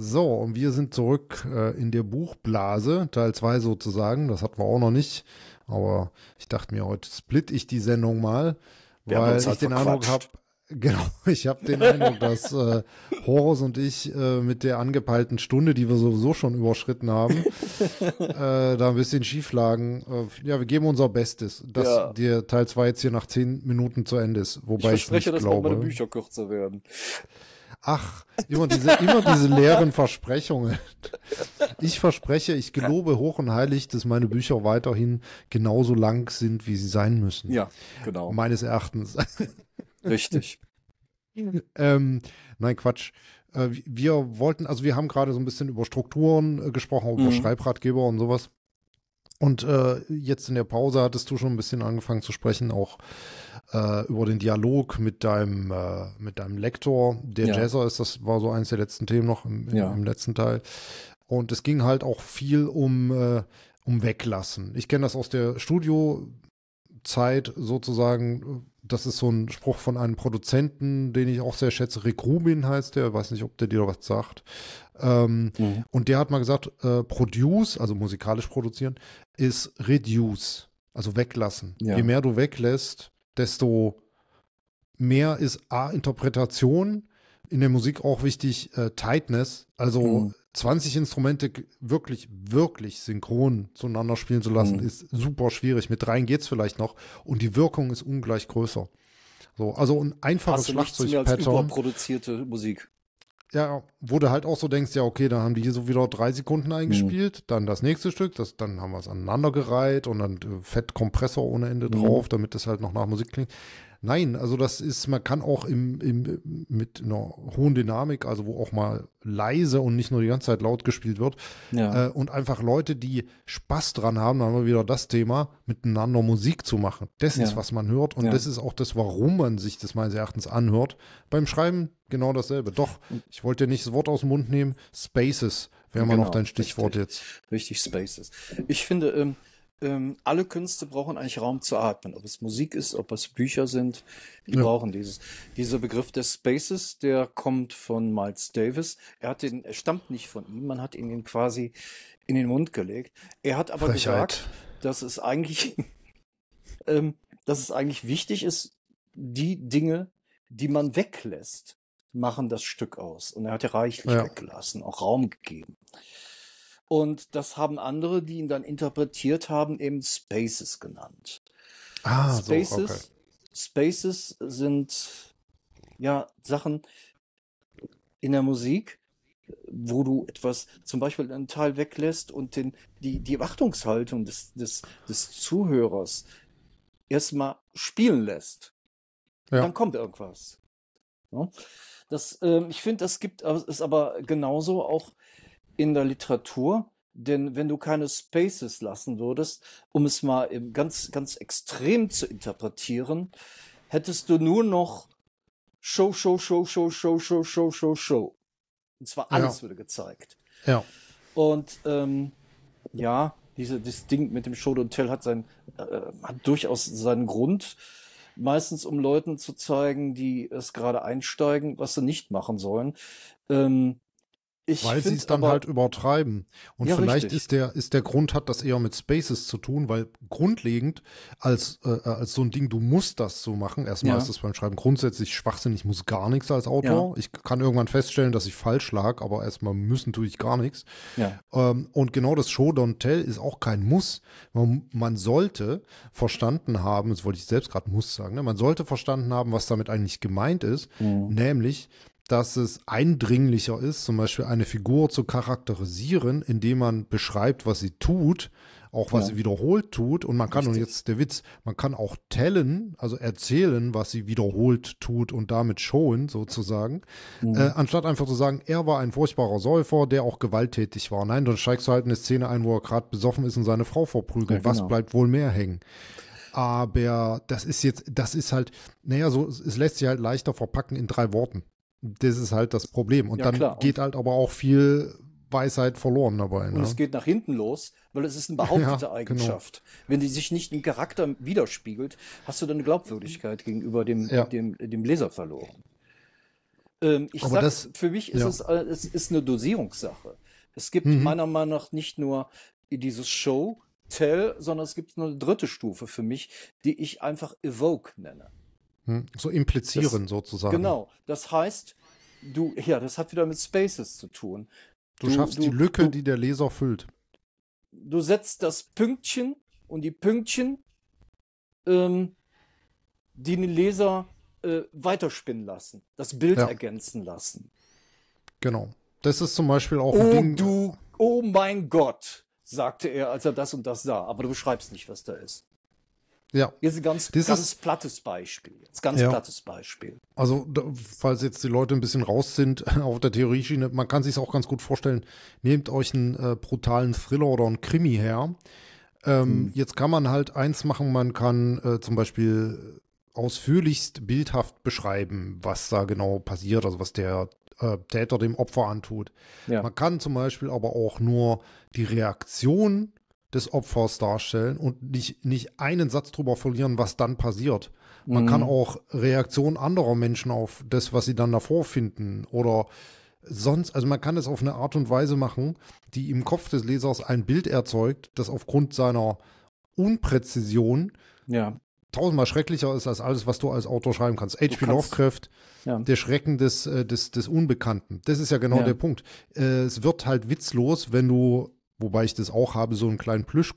So, und wir sind zurück äh, in der Buchblase, Teil 2 sozusagen. Das hatten wir auch noch nicht. Aber ich dachte mir, heute split ich die Sendung mal, wir weil halt ich den Eindruck habe, Genau, ich habe den Eindruck, dass äh, Horus und ich äh, mit der angepeilten Stunde, die wir sowieso schon überschritten haben, äh, da ein bisschen schief lagen. Äh, ja, wir geben unser Bestes, dass ja. der Teil 2 jetzt hier nach 10 Minuten zu Ende ist. Wobei ich verspreche, ich nicht dass glaube, meine Bücher kürzer werden. Ach, immer diese, immer diese leeren Versprechungen. Ich verspreche, ich gelobe hoch und heilig, dass meine Bücher weiterhin genauso lang sind, wie sie sein müssen. Ja, genau. Meines Erachtens. Richtig. ähm, nein, Quatsch. Äh, wir wollten, also wir haben gerade so ein bisschen über Strukturen äh, gesprochen, über mhm. Schreibratgeber und sowas. Und äh, jetzt in der Pause hattest du schon ein bisschen angefangen zu sprechen, auch äh, über den Dialog mit deinem, äh, mit deinem Lektor, der ja. Jazzer ist, das war so eins der letzten Themen noch im, ja. im letzten Teil. Und es ging halt auch viel um, äh, um Weglassen. Ich kenne das aus der Studiozeit sozusagen. Das ist so ein Spruch von einem Produzenten, den ich auch sehr schätze. Rick Rubin heißt der. Weiß nicht, ob der dir was sagt. Ähm, mhm. Und der hat mal gesagt, äh, Produce, also musikalisch produzieren, ist Reduce, also weglassen. Ja. Je mehr du weglässt, desto mehr ist A, Interpretation, in der Musik auch wichtig, äh, Tightness, also mhm. 20 Instrumente wirklich, wirklich synchron zueinander spielen zu lassen, mhm. ist super schwierig. Mit dreien geht es vielleicht noch und die Wirkung ist ungleich größer. So, also ein einfaches Schlagzeug-Pattern. überproduzierte Musik ja, wo du halt auch so denkst, ja, okay, dann haben die hier so wieder drei Sekunden eingespielt, mhm. dann das nächste Stück, das, dann haben wir es aneinandergereiht und dann äh, Fettkompressor ohne Ende mhm. drauf, mhm. damit das halt noch nach Musik klingt. Nein, also das ist, man kann auch im, im, mit einer hohen Dynamik, also wo auch mal leise und nicht nur die ganze Zeit laut gespielt wird, ja. äh, und einfach Leute, die Spaß dran haben, dann haben wir wieder das Thema, miteinander Musik zu machen. Das ja. ist, was man hört und ja. das ist auch das, warum man sich das meines Erachtens anhört. Beim Schreiben genau dasselbe. Doch, ich wollte nicht das Wort aus dem Mund nehmen, Spaces wäre genau, mal noch genau, dein Stichwort richtig, jetzt. Richtig, Spaces. Ich finde, ähm, ähm, alle Künste brauchen eigentlich Raum zu atmen. Ob es Musik ist, ob es Bücher sind, die ja. brauchen dieses. Dieser Begriff des Spaces, der kommt von Miles Davis. Er hat den, er stammt nicht von ihm, man hat ihn quasi in den Mund gelegt. Er hat aber Frechheit. gesagt, dass es eigentlich, ähm, dass es eigentlich wichtig ist, die Dinge, die man weglässt, machen das Stück aus. Und er hat ja reichlich ja. weggelassen, auch Raum gegeben. Und das haben andere, die ihn dann interpretiert haben, eben Spaces genannt. Ah, Spaces, so, okay. Spaces sind ja Sachen in der Musik, wo du etwas, zum Beispiel einen Teil weglässt und den, die, die Erwartungshaltung des, des, des Zuhörers erstmal spielen lässt. Ja. Dann kommt irgendwas. Ja? Das, ähm, ich finde, das gibt es aber genauso auch in der Literatur. Denn wenn du keine Spaces lassen würdest, um es mal ganz, ganz extrem zu interpretieren, hättest du nur noch Show, Show, Show, Show, Show, Show, Show, Show, Show. Und zwar alles ja. würde gezeigt. Ja. Und ähm, ja, diese, dieses Ding mit dem Show und Tell hat, sein, äh, hat durchaus seinen Grund. Meistens, um Leuten zu zeigen, die es gerade einsteigen, was sie nicht machen sollen. Ähm, ich weil sie es dann aber, halt übertreiben. Und ja, vielleicht ist der, ist der Grund, hat das eher mit Spaces zu tun, weil grundlegend als, äh, als so ein Ding, du musst das so machen. Erstmal ja. ist das beim Schreiben grundsätzlich Schwachsinn, ich muss gar nichts als Autor. Ja. Ich kann irgendwann feststellen, dass ich falsch lag, aber erstmal müssen tue ich gar nichts. Ähm, und genau das Show Don't Tell ist auch kein Muss. Man, man sollte verstanden haben, das wollte ich selbst gerade Muss sagen, ne? man sollte verstanden haben, was damit eigentlich gemeint ist, mhm. nämlich, dass es eindringlicher ist, zum Beispiel eine Figur zu charakterisieren, indem man beschreibt, was sie tut, auch was ja. sie wiederholt tut. Und man kann, Richtig. und jetzt der Witz, man kann auch tellen, also erzählen, was sie wiederholt tut und damit schon sozusagen, mhm. äh, anstatt einfach zu sagen, er war ein furchtbarer Säufer, der auch gewalttätig war. Nein, dann steigst du halt eine Szene ein, wo er gerade besoffen ist und seine Frau verprügelt. Ja, genau. Was bleibt wohl mehr hängen? Aber das ist jetzt, das ist halt, naja, so, es lässt sich halt leichter verpacken in drei Worten. Das ist halt das Problem. Und ja, dann klar. geht halt aber auch viel Weisheit verloren dabei. Ne? Und es geht nach hinten los, weil es ist eine behauptete ja, genau. Eigenschaft. Genau. Wenn die sich nicht im Charakter widerspiegelt, hast du deine Glaubwürdigkeit gegenüber dem, ja. dem, dem Leser verloren. Ähm, ich Aber sag, das, für mich ist ja. es, es ist eine Dosierungssache. Es gibt mhm. meiner Meinung nach nicht nur dieses Show, Tell, sondern es gibt eine dritte Stufe für mich, die ich einfach Evoke nenne. Hm? so implizieren das, sozusagen. Genau. Das heißt, du, ja, das hat wieder mit Spaces zu tun. Du, du schaffst du, die Lücke, du, die der Leser füllt. Du setzt das Pünktchen und die Pünktchen, ähm, die den Leser äh, weiterspinnen lassen, das Bild ja. ergänzen lassen. Genau. Das ist zum Beispiel auch oh, ein Ding. Du, oh mein Gott, sagte er, als er das und das sah. Aber du beschreibst nicht, was da ist. Ja. Hier ist ein ganz, Dieses, ganz plattes Beispiel. Jetzt ganz ja. plattes Beispiel. Also, falls jetzt die Leute ein bisschen raus sind auf der Theorieschiene, man kann sich es auch ganz gut vorstellen, nehmt euch einen äh, brutalen Thriller oder einen Krimi her. Ähm, mhm. Jetzt kann man halt eins machen, man kann äh, zum Beispiel ausführlichst bildhaft beschreiben, was da genau passiert, also was der äh, Täter dem Opfer antut. Ja. Man kann zum Beispiel aber auch nur die Reaktion des Opfers darstellen und nicht, nicht einen Satz drüber verlieren, was dann passiert. Man mhm. kann auch Reaktionen anderer Menschen auf das, was sie dann davor finden oder sonst, also man kann es auf eine Art und Weise machen, die im Kopf des Lesers ein Bild erzeugt, das aufgrund seiner Unpräzision ja. tausendmal schrecklicher ist als alles, was du als Autor schreiben kannst. H.P. Lovecraft, ja. der Schrecken des, äh, des, des Unbekannten. Das ist ja genau ja. der Punkt. Äh, es wird halt witzlos, wenn du wobei ich das auch habe, so einen kleinen plüsch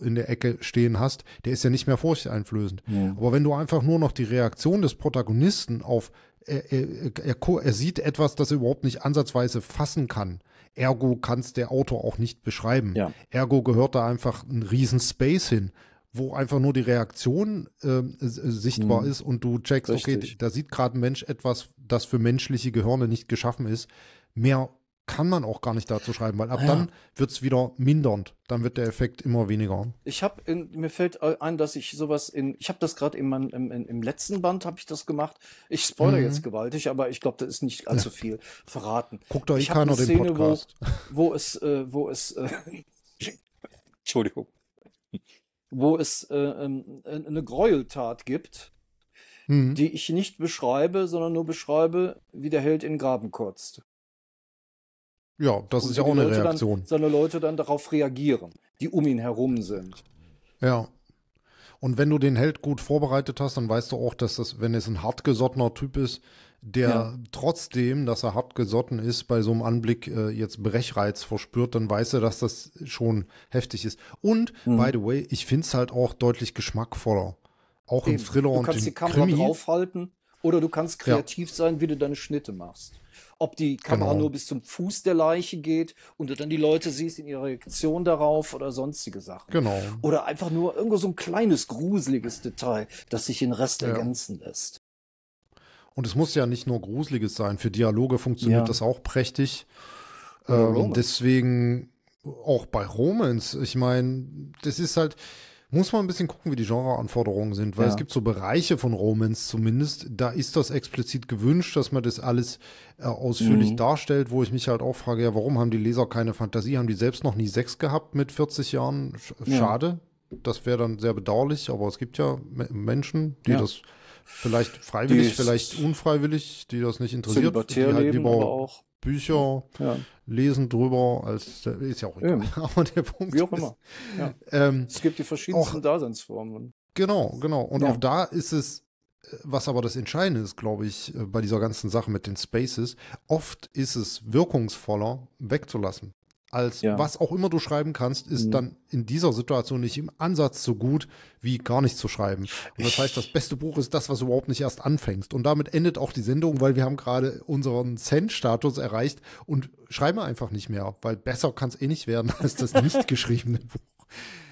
in der Ecke stehen hast, der ist ja nicht mehr furchteinflößend. Ja. Aber wenn du einfach nur noch die Reaktion des Protagonisten auf, er, er, er, er sieht etwas, das er überhaupt nicht ansatzweise fassen kann, ergo kann es der Autor auch nicht beschreiben. Ja. Ergo gehört da einfach ein riesen Space hin wo einfach nur die Reaktion ähm, äh, sichtbar mhm. ist und du checkst, Richtig. okay, da sieht gerade ein Mensch etwas, das für menschliche Gehirne nicht geschaffen ist. Mehr kann man auch gar nicht dazu schreiben, weil ab ah, ja. dann wird es wieder mindernd. Dann wird der Effekt immer weniger. Ich habe, mir fällt ein, dass ich sowas in, ich habe das gerade im, im, im, letzten Band habe ich das gemacht. Ich spoilere mhm. jetzt gewaltig, aber ich glaube, da ist nicht allzu viel verraten. Guckt euch eh keiner den Szene, Podcast. Wo, wo es, äh, wo es, äh, Entschuldigung, wo es äh, ähm, äh, eine Gräueltat gibt, mhm. die ich nicht beschreibe, sondern nur beschreibe, wie der Held in Graben kotzt. Ja, das und ist ja auch eine Leute Reaktion. Dann, seine Leute dann darauf reagieren, die um ihn herum sind. Ja. Und wenn du den Held gut vorbereitet hast, dann weißt du auch, dass das, wenn es ein hartgesottener Typ ist, der ja. trotzdem, dass er hartgesotten ist, bei so einem Anblick äh, jetzt Brechreiz verspürt, dann weißt du, dass das schon heftig ist. Und, mhm. by the way, ich finde es halt auch deutlich geschmackvoller. Auch Eben. im Thriller und im Krimi. Du kannst die Kamera draufhalten oder du kannst kreativ ja. sein, wie du deine Schnitte machst ob die Kamera genau. nur bis zum Fuß der Leiche geht und du dann die Leute siehst in ihrer Reaktion darauf oder sonstige Sachen. Genau. Oder einfach nur irgendwo so ein kleines gruseliges Detail, das sich den Rest ja. ergänzen lässt. Und es muss ja nicht nur gruseliges sein. Für Dialoge funktioniert ja. das auch prächtig. Ähm, deswegen auch bei Romans. Ich meine, das ist halt, muss man ein bisschen gucken, wie die Genreanforderungen sind, weil ja. es gibt so Bereiche von Romance zumindest, da ist das explizit gewünscht, dass man das alles äh, ausführlich mhm. darstellt, wo ich mich halt auch frage, ja, warum haben die Leser keine Fantasie? Haben die selbst noch nie Sex gehabt mit 40 Jahren? Sch ja. Schade. Das wäre dann sehr bedauerlich, aber es gibt ja Menschen, die ja. das vielleicht freiwillig, vielleicht unfreiwillig, die das nicht interessiert, die halt lieber auch Bücher ja. lesen drüber, als ist ja auch egal. Ja. Aber der Punkt Wie auch ist, immer. Ja. Ähm, es gibt die verschiedensten auch, Daseinsformen. Genau, genau. Und auch da ist es, äh, was aber das Entscheidende ist, glaube ich, äh, bei dieser ganzen Sache mit den Spaces, oft ist es wirkungsvoller, wegzulassen als ja. was auch immer du schreiben kannst, ist mhm. dann in dieser Situation nicht im Ansatz so gut, wie gar nicht zu schreiben. Und das heißt, das beste Buch ist das, was du überhaupt nicht erst anfängst. Und damit endet auch die Sendung, weil wir haben gerade unseren cent status erreicht und schreiben einfach nicht mehr, weil besser kann es eh nicht werden als das nicht geschriebene Buch.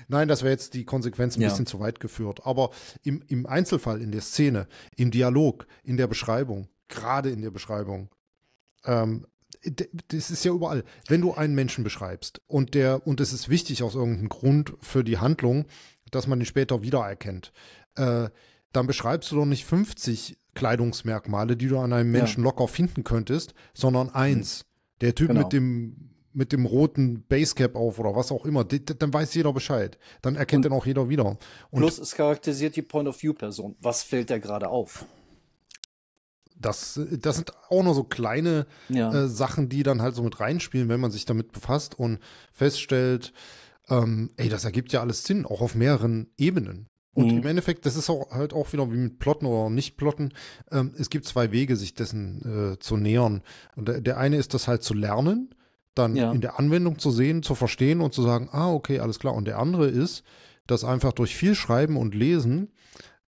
Nein, das wäre jetzt die Konsequenz ein ja. bisschen zu weit geführt. Aber im, im Einzelfall, in der Szene, im Dialog, in der Beschreibung, gerade in der Beschreibung, ähm, das ist ja überall. Wenn du einen Menschen beschreibst und der, und es ist wichtig aus irgendeinem Grund für die Handlung, dass man ihn später wiedererkennt, äh, dann beschreibst du doch nicht 50 Kleidungsmerkmale, die du an einem Menschen ja. locker finden könntest, sondern mhm. eins. Mhm. Der Typ genau. mit dem mit dem roten Basecap auf oder was auch immer, dann weiß jeder Bescheid. Dann erkennt und dann auch jeder wieder. Und plus es charakterisiert die Point-of-View-Person. Was fällt da gerade auf? das, das sind auch nur so kleine ja. äh, Sachen, die dann halt so mit reinspielen, wenn man sich damit befasst und feststellt, ähm, ey, das ergibt ja alles Sinn, auch auf mehreren Ebenen. Und mhm. im Endeffekt, das ist auch halt auch wieder wie mit Plotten oder nicht Plotten. Ähm, es gibt zwei Wege, sich dessen äh, zu nähern. Und der, der, eine ist das halt zu lernen, dann ja. in der Anwendung zu sehen, zu verstehen und zu sagen, ah, okay, alles klar. Und der andere ist, das einfach durch viel Schreiben und Lesen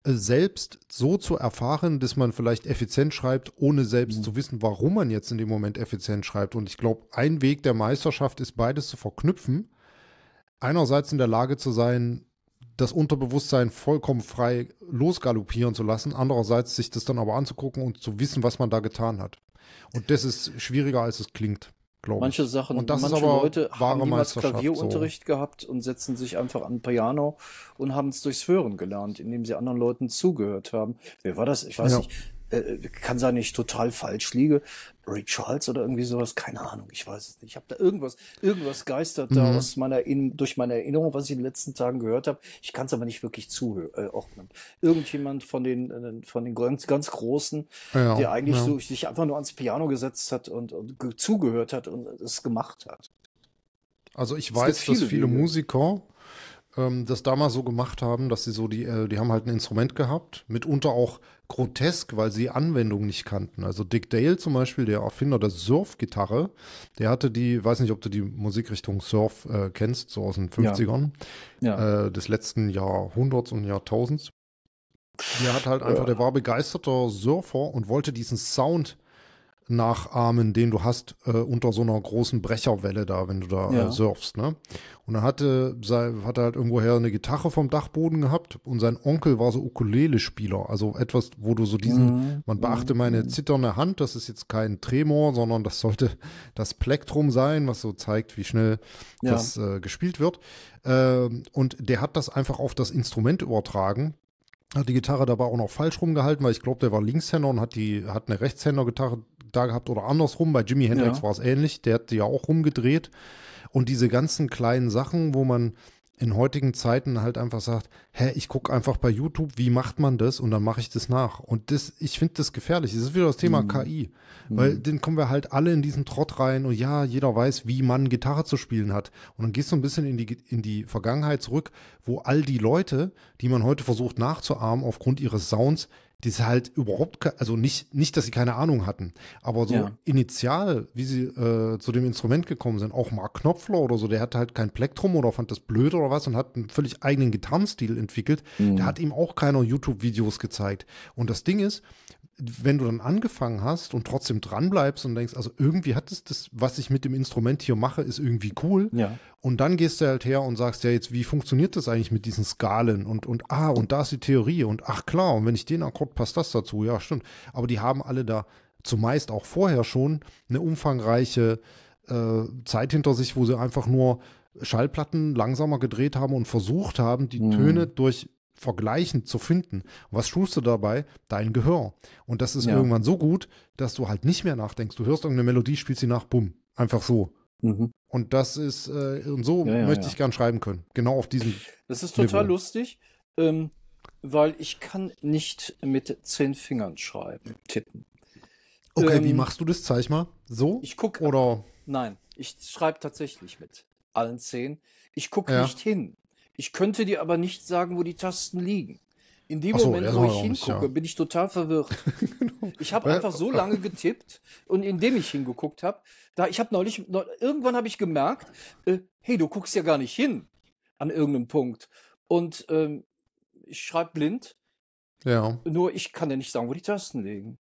äh, selbst so zu erfahren, dass man vielleicht effizient schreibt, ohne selbst mhm. zu wissen, warum man jetzt in dem Moment effizient schreibt. Und ich glaube, ein Weg der Meisterschaft ist, beides zu verknüpfen. Einerseits in der Lage zu sein, das Unterbewusstsein vollkommen frei losgaloppieren zu lassen, andererseits sich das dann aber anzugucken und zu wissen, was man da getan hat. Und das ist schwieriger, als es klingt glaube ich. Manche Sachen, und das manche ist aber Leute haben niemals Klavierunterricht so. gehabt und setzen sich einfach an Piano und haben es durchs Hören gelernt, indem sie anderen Leuten zugehört haben. Wer war das? Ich weiß ja. nicht. Äh, kann sein, ich total falsch liege. Ray Charles oder irgendwie sowas, keine Ahnung, ich weiß es nicht. Ich habe da irgendwas, irgendwas geistert da mhm. aus meiner, in, durch meine Erinnerung, was ich in den letzten Tagen gehört habe. Ich kann es aber nicht wirklich zuordnen. Äh, Irgendjemand von den, äh, von den ganz, ganz Großen, ja, der eigentlich ja. so, sich einfach nur ans Piano gesetzt hat und, und zugehört hat und es gemacht hat. Also ich das weiß, viele dass viele Wege. Musiker ähm, das damals so gemacht haben, dass sie so die, äh, die haben halt ein Instrument gehabt, mitunter auch grotesk, weil sie Anwendungen nicht kannten. Also Dick Dale zum Beispiel, der Erfinder der Surf-Gitarre, der hatte die, weiß nicht, ob du die Musikrichtung Surf äh, kennst, so aus den 50ern ja. Ja. Äh, des letzten Jahrhunderts und Jahrtausends. Der hat halt äh. einfach, der war begeisterter Surfer und wollte diesen Sound nachahmen, den du hast äh, unter so einer großen Brecherwelle da, wenn du da äh, ja. äh, surfst. Ne? Und er hatte, sei, hatte halt irgendwoher eine Gitarre vom Dachboden gehabt und sein Onkel war so Ukulele-Spieler. Also etwas, wo du so diesen, mhm. man beachte meine mhm. zitternde Hand, das ist jetzt kein Tremor, sondern das sollte das Plektrum sein, was so zeigt, wie schnell ja. das äh, gespielt wird. Äh, und der hat das einfach auf das Instrument übertragen hat die Gitarre dabei auch noch falsch rumgehalten, weil ich glaube, der war Linkshänder und hat die hat eine Rechtshänder-Gitarre da gehabt oder andersrum. Bei Jimi Hendrix ja. war es ähnlich, der hat ja auch rumgedreht. Und diese ganzen kleinen Sachen, wo man in heutigen Zeiten halt einfach sagt, hä, ich gucke einfach bei YouTube, wie macht man das und dann mache ich das nach. Und das, ich finde das gefährlich. Das ist wieder das Thema mhm. KI. Mhm. Weil mhm. dann kommen wir halt alle in diesen Trott rein und ja, jeder weiß, wie man Gitarre zu spielen hat. Und dann gehst du ein bisschen in die, in die Vergangenheit zurück, wo all die Leute, die man heute versucht nachzuahmen aufgrund ihres Sounds, die ist halt überhaupt, also nicht, nicht, dass sie keine Ahnung hatten, aber so ja. initial, wie sie äh, zu dem Instrument gekommen sind, auch Mark Knopfler oder so, der hatte halt kein Plektrum oder fand das blöd oder was und hat einen völlig eigenen Gitarrenstil entwickelt. Mhm. Da hat ihm auch keiner YouTube-Videos gezeigt. Und das Ding ist, wenn du dann angefangen hast und trotzdem dran bleibst und denkst, also irgendwie hat es das, was ich mit dem Instrument hier mache, ist irgendwie cool. Ja. Und dann gehst du halt her und sagst, ja, jetzt, wie funktioniert das eigentlich mit diesen Skalen und, und ah, und da ist die Theorie und ach klar, und wenn ich den Akkord, passt das dazu, ja, stimmt. Aber die haben alle da zumeist auch vorher schon eine umfangreiche äh, Zeit hinter sich, wo sie einfach nur Schallplatten langsamer gedreht haben und versucht haben, die mhm. Töne durch vergleichend zu finden. Und was schulst du dabei? Dein Gehör. Und das ist ja. irgendwann so gut, dass du halt nicht mehr nachdenkst. Du hörst irgendeine Melodie, spielst sie nach, bumm. Einfach so. Mhm. Und das ist, äh, und so ja, ja, möchte ich gern schreiben können. Genau auf diesem. Das ist total Niveau. lustig, ähm, weil ich kann nicht mit zehn Fingern schreiben, tippen. Okay, ähm, wie machst du das? Zeig mal. So? Ich gucke. Oder? Nein, ich schreibe tatsächlich mit allen zehn. Ich gucke nicht hin. Ich könnte dir aber nicht sagen, wo die Tasten liegen. In dem so, Moment, wo ich hingucke, ja. bin ich total verwirrt. Genau. Ich habe einfach so lange getippt und indem ich hingeguckt habe, da ich habe neulich, irgendwann habe ich gemerkt, äh, hey, du guckst ja gar nicht hin an irgendeinem Punkt. Und ähm, ich schreibe blind. Ja. Nur ich kann dir ja nicht sagen, wo die Tasten liegen.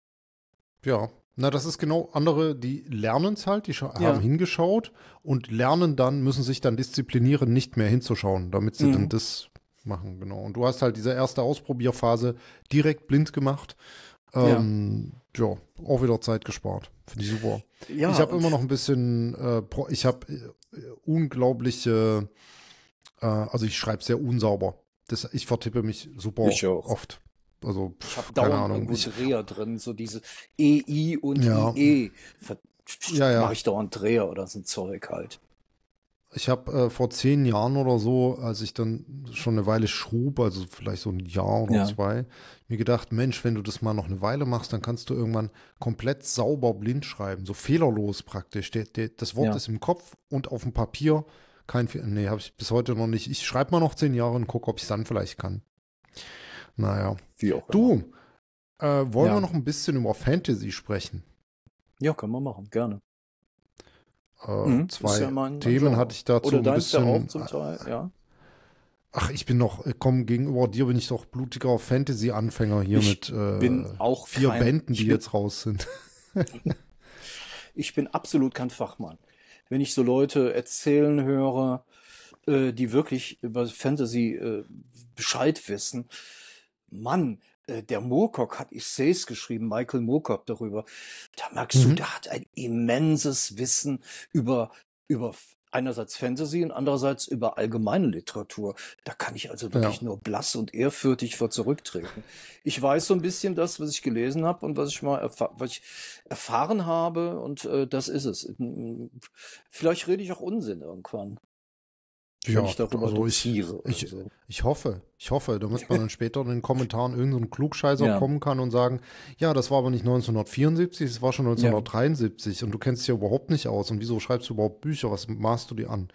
Ja. Na, das ist genau andere, die lernen es halt, die ja. haben hingeschaut und lernen dann, müssen sich dann disziplinieren, nicht mehr hinzuschauen, damit sie mhm. dann das machen, genau. Und du hast halt diese erste Ausprobierphase direkt blind gemacht. Ähm, ja. ja. auch wieder Zeit gespart. Finde ich super. Ja, ich habe immer noch ein bisschen, äh, ich habe äh, unglaubliche, äh, also ich schreibe sehr unsauber. Das, ich vertippe mich super oft. Also, pff, ich habe dauernd Ahnung. irgendwo ich, Dreher drin, so diese EI und ja. IE. Ver ja, ja. Mache ich dauernd Dreher oder so ein Zeug halt. Ich habe äh, vor zehn Jahren oder so, als ich dann schon eine Weile schrub, also vielleicht so ein Jahr oder ja. zwei, mir gedacht, Mensch, wenn du das mal noch eine Weile machst, dann kannst du irgendwann komplett sauber blind schreiben, so fehlerlos praktisch. Der, der, das Wort ja. ist im Kopf und auf dem Papier kein Fehler. Nee, habe ich bis heute noch nicht. Ich schreibe mal noch zehn Jahre und gucke, ob ich es dann vielleicht kann. Naja. Wie auch du, äh, wollen ja. wir noch ein bisschen über Fantasy sprechen? Ja, können wir machen, gerne. Äh, mhm, zwei ja mein, Themen mein hatte ich dazu Oder ein bisschen. Ja auch zum Teil, äh, ja. Ach, ich bin noch, äh, komm, gegenüber dir bin ich doch blutiger Fantasy-Anfänger hier ich mit äh, auch vier kein, Bänden, die bin, jetzt raus sind. ich bin absolut kein Fachmann. Wenn ich so Leute erzählen höre, äh, die wirklich über Fantasy äh, Bescheid wissen, Mann, äh, der Moorcock hat Essays geschrieben, Michael Moorcock darüber. Da merkst mhm. du, der hat ein immenses Wissen über, über einerseits Fantasy und andererseits über allgemeine Literatur. Da kann ich also wirklich ja. nur blass und ehrfürchtig vor zurücktreten. Ich weiß so ein bisschen das, was ich gelesen habe und was ich mal erf was ich erfahren habe und äh, das ist es. Hm, hm, vielleicht rede ich auch Unsinn irgendwann ja, also ich darüber also doziere. Ich, ich, so. ich, hoffe, ich hoffe, damit man dann später in den Kommentaren irgendein so Klugscheißer ja. kommen kann und sagen, ja, das war aber nicht 1974, es war schon 1973 ja. und du kennst dich ja überhaupt nicht aus und wieso schreibst du überhaupt Bücher, was maßt du dir an?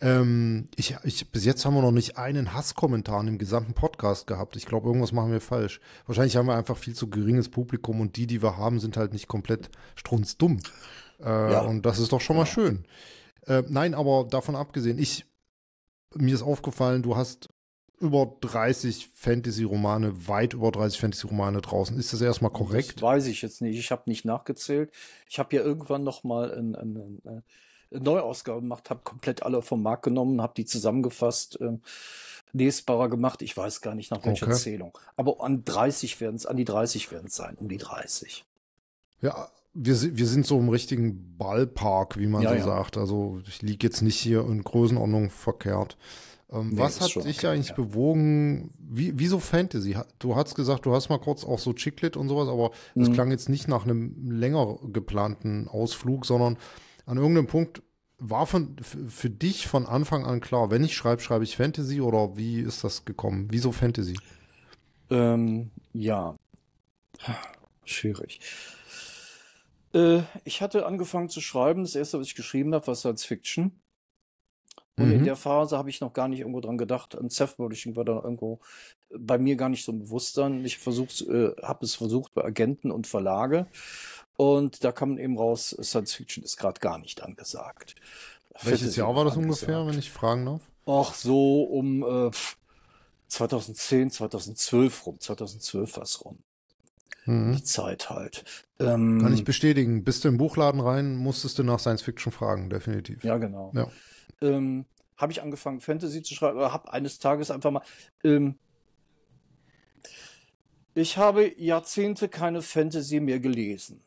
Ähm, ich, ich, bis jetzt haben wir noch nicht einen Hasskommentar im gesamten Podcast gehabt. Ich glaube, irgendwas machen wir falsch. Wahrscheinlich haben wir einfach viel zu geringes Publikum und die, die wir haben, sind halt nicht komplett strunzdumm. Äh, ja. Und das ist doch schon mal genau. schön. Äh, nein, aber davon abgesehen, ich mir ist aufgefallen, du hast über 30 Fantasy-Romane, weit über 30 Fantasy-Romane draußen. Ist das erstmal korrekt? Das weiß ich jetzt nicht. Ich habe nicht nachgezählt. Ich habe ja irgendwann noch mal ein, ein, ein Neuausgabe gemacht, habe komplett alle vom Markt genommen, habe die zusammengefasst, ähm, lesbarer gemacht. Ich weiß gar nicht nach welcher okay. Zählung. Aber an 30 werden es, an die 30 werden es sein, um die 30. Ja, wir, wir sind so im richtigen Ballpark, wie man ja, so ja. sagt. Also ich liege jetzt nicht hier in Größenordnung verkehrt. Ähm, nee, was hat dich okay, eigentlich ja. bewogen? Wie, wieso Fantasy? Du hast gesagt, du hast mal kurz auch so Chiclet und sowas, aber es mhm. klang jetzt nicht nach einem länger geplanten Ausflug, sondern an irgendeinem Punkt war von, für dich von Anfang an klar, wenn ich schreibe, schreibe ich Fantasy oder wie ist das gekommen? Wieso Fantasy? Ähm, ja, schwierig. Äh, ich hatte angefangen zu schreiben. Das erste, was ich geschrieben habe, war Science Fiction. Und mhm. in der Phase habe ich noch gar nicht irgendwo dran gedacht. An Self-Publishing war dann irgendwo äh, bei mir gar nicht so ein Bewusstsein. Ich versuch's, äh, habe es versucht bei Agenten und Verlage. Und da kam eben raus, Science Fiction ist gerade gar nicht angesagt. Welches Jahr war das angesagt. ungefähr, wenn ich fragen darf? Ach, so um äh, 2010, 2012 rum. 2012 war rum mhm. die Zeit halt. Ähm, Kann ich ähm, bestätigen. Bist du im Buchladen rein, musstest du nach Science Fiction fragen, definitiv. Ja, genau. Ja. Ähm, habe ich angefangen, Fantasy zu schreiben, oder habe eines Tages einfach mal. Ähm, ich habe Jahrzehnte keine Fantasy mehr gelesen,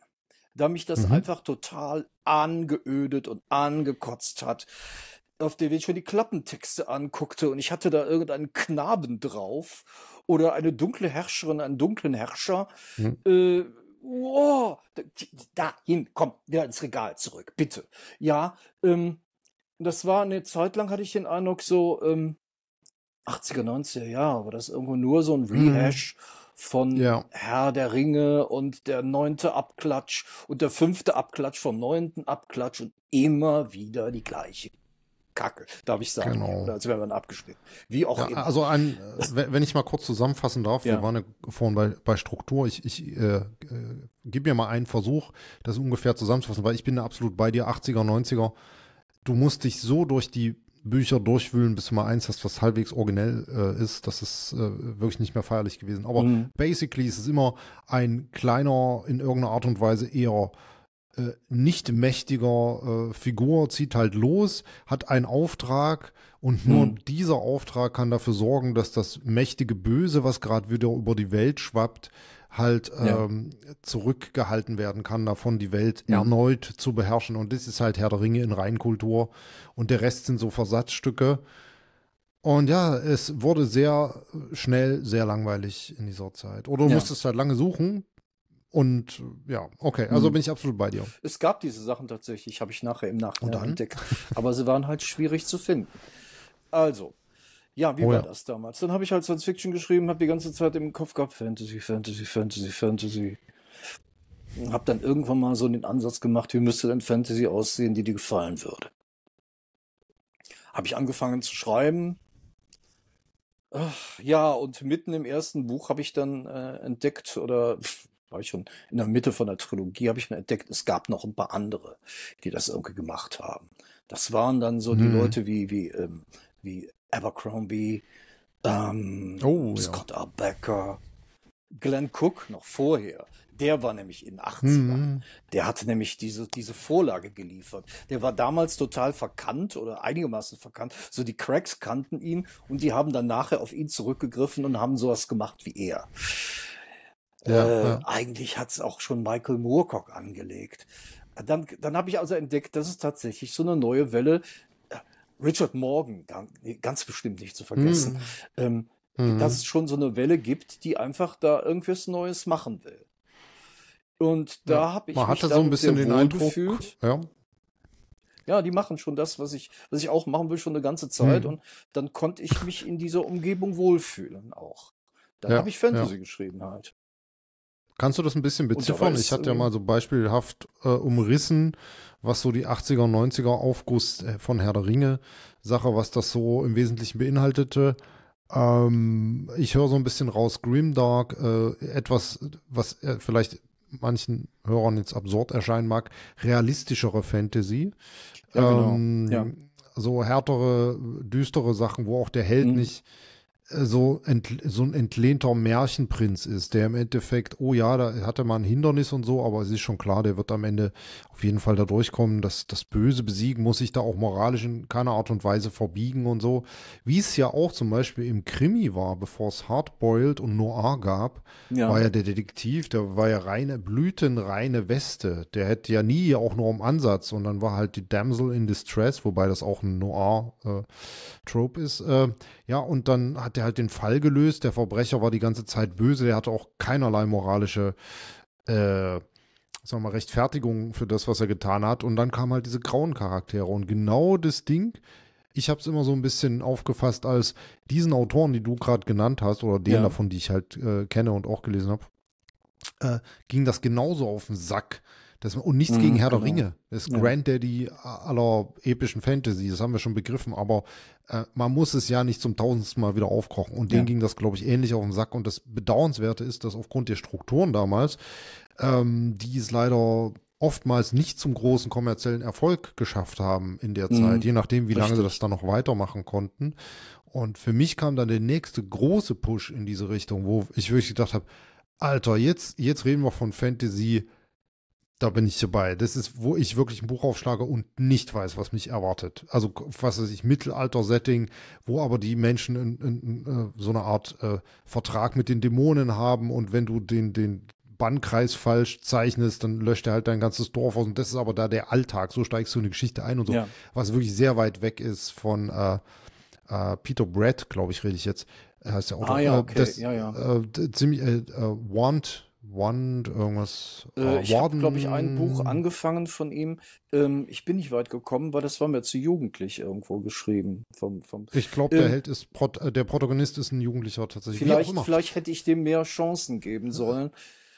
da mich das mhm. einfach total angeödet und angekotzt hat. Auf der ich schon die Klappentexte anguckte und ich hatte da irgendeinen Knaben drauf oder eine dunkle Herrscherin, einen dunklen Herrscher. Hm. Äh, oh, dahin, komm, wieder ins Regal zurück, bitte. Ja, ähm, das war eine Zeit lang, hatte ich den Eindruck, so ähm, 80er, 90er Jahre, aber das ist irgendwo nur so ein mhm. Rehash. Mhm von ja. Herr der Ringe und der neunte Abklatsch und der fünfte Abklatsch vom neunten Abklatsch und immer wieder die gleiche Kacke, darf ich sagen. Genau. Oder als wäre man abgeschnitten. Wie auch ja, immer. Also ein, äh, wenn ich mal kurz zusammenfassen darf, ja. wir waren ja vorhin bei, bei Struktur. Ich, ich äh, äh, gebe mir mal einen Versuch, das ungefähr zusammenzufassen, weil ich bin da absolut bei dir, 80er, 90er. Du musst dich so durch die Bücher durchwühlen, bis du mal eins hast, was halbwegs originell äh, ist. Das ist äh, wirklich nicht mehr feierlich gewesen. Aber mhm. basically ist es immer ein kleiner, in irgendeiner Art und Weise eher äh, nicht mächtiger äh, Figur zieht halt los, hat einen Auftrag und hm. nur hm. dieser Auftrag kann dafür sorgen, dass das mächtige Böse, was gerade wieder über die Welt schwappt, halt ähm, zurückgehalten werden kann, davon die Welt ja. erneut zu beherrschen. Und das ist halt Herr der Ringe in Reinkultur und der Rest sind so Versatzstücke. Und ja, es wurde sehr schnell sehr langweilig in dieser Zeit. Oder du ja. musstest halt lange suchen, und ja, okay, also mhm. bin ich absolut bei dir. Es gab diese Sachen tatsächlich, habe ich nachher im Nachhinein entdeckt. Aber sie waren halt schwierig zu finden. Also, ja, wie oh, war ja. das damals? Dann habe ich halt Science Fiction geschrieben, habe die ganze Zeit im Kopf gehabt, Fantasy, Fantasy, Fantasy, Fantasy. Habe dann irgendwann mal so den Ansatz gemacht, wie müsste denn Fantasy aussehen, die dir gefallen würde. Habe ich angefangen zu schreiben, ja, und mitten im ersten Buch habe ich dann äh, entdeckt oder pf, glaube ich, schon in der Mitte von der Trilogie habe ich schon entdeckt, es gab noch ein paar andere, die das irgendwie gemacht haben. Das waren dann so mhm. die hm. Leute wie, wie, ähm, wie Abercrombie, ähm, oh, Scott ja. Becker, Glenn Cook noch vorher. Der war nämlich in den 80ern. Mhm. Hm. Der hatte nämlich diese, diese Vorlage geliefert. Der war damals total verkannt oder einigermaßen verkannt. So die Cracks kannten ihn und die haben dann nachher auf ihn zurückgegriffen und haben sowas gemacht wie er. Ja, äh, ja. Eigentlich hat es auch schon Michael Moorcock angelegt. Äh, dann, dann habe ich also entdeckt, dass es tatsächlich so eine neue Welle. Äh, Richard Morgan, ganz bestimmt nicht zu vergessen, mhm. Ähm, mhm. dass es schon so eine Welle gibt, die einfach da irgendwas Neues machen will. Und da ja, habe ich Man mich hatte so ein bisschen den Eindruck, gefühlt. Ja. ja, die machen schon das, was ich, was ich auch machen will, schon eine ganze Zeit. Hm. Und dann konnte ich mich in dieser Umgebung wohlfühlen auch. Dann ja, habe ich Fantasy ja. geschrieben halt. Kannst du das ein bisschen beziffern? Ich hatte ja äh, mal so beispielhaft äh, umrissen, was so die 80er und 90er Aufguss äh, von Herr der Ringe Sache, was das so im Wesentlichen beinhaltete. Ähm, ich höre so ein bisschen raus Grimdark, äh, etwas, was äh, vielleicht manchen Hörern jetzt absurd erscheinen mag, realistischere Fantasy. Ja, genau. ähm, ja. So härtere, düstere Sachen, wo auch der Held mhm. nicht so, ent, so ein entlehnter Märchenprinz ist, der im Endeffekt, oh ja, da hatte man ein Hindernis und so, aber es ist schon klar, der wird am Ende auf jeden Fall da durchkommen, dass das Böse besiegen muss sich da auch moralisch in keiner Art und Weise verbiegen und so. Wie es ja auch zum Beispiel im Krimi war, bevor es Hardboiled und Noir gab, ja. war ja der Detektiv, der war ja reine blütenreine Weste. Der hätte ja nie auch nur im Ansatz und dann war halt die Damsel in Distress, wobei das auch ein Noir-Trope äh, ist. Äh, ja, und dann hat der der halt den Fall gelöst. Der Verbrecher war die ganze Zeit böse. Der hatte auch keinerlei moralische, äh, sagen wir mal, Rechtfertigung für das, was er getan hat. Und dann kamen halt diese grauen Charaktere. Und genau das Ding, ich habe es immer so ein bisschen aufgefasst als diesen Autoren, die du gerade genannt hast, oder den ja. davon, die ich halt äh, kenne und auch gelesen habe, äh, ging das genauso auf den Sack das, und nichts mhm, gegen Herr genau. der Ringe. Das ja. Granddaddy aller epischen Fantasy, das haben wir schon begriffen, aber äh, man muss es ja nicht zum tausendsten Mal wieder aufkochen. Und ja. denen ging das, glaube ich, ähnlich auf den Sack. Und das Bedauernswerte ist, dass aufgrund der Strukturen damals, ähm, die es leider oftmals nicht zum großen kommerziellen Erfolg geschafft haben in der mhm. Zeit, je nachdem, wie richtig. lange sie das dann noch weitermachen konnten. Und für mich kam dann der nächste große Push in diese Richtung, wo ich wirklich gedacht habe, Alter, jetzt, jetzt reden wir von Fantasy da bin ich dabei. Das ist, wo ich wirklich ein Buch aufschlage und nicht weiß, was mich erwartet. Also, was weiß ich, Mittelalter-Setting, wo aber die Menschen in, in, in, äh, so eine Art äh, Vertrag mit den Dämonen haben und wenn du den, den Bannkreis falsch zeichnest, dann löscht er halt dein ganzes Dorf aus und das ist aber da der Alltag. So steigst du in die Geschichte ein und so. Ja. Was wirklich sehr weit weg ist von äh, äh, Peter Brett, glaube ich, rede ich jetzt, äh, heißt der Autor. Ah, ja, äh, okay. das, ja, ja. ziemlich, Want Wand, irgendwas. Äh, äh ich habe, glaube ich, ein Buch angefangen von ihm. Ähm, ich bin nicht weit gekommen, weil das war mir zu jugendlich irgendwo geschrieben. Vom, vom, ich glaube, der ähm, Held ist, Pro äh, der Protagonist ist ein Jugendlicher tatsächlich. Vielleicht, vielleicht hätte ich dem mehr Chancen geben sollen.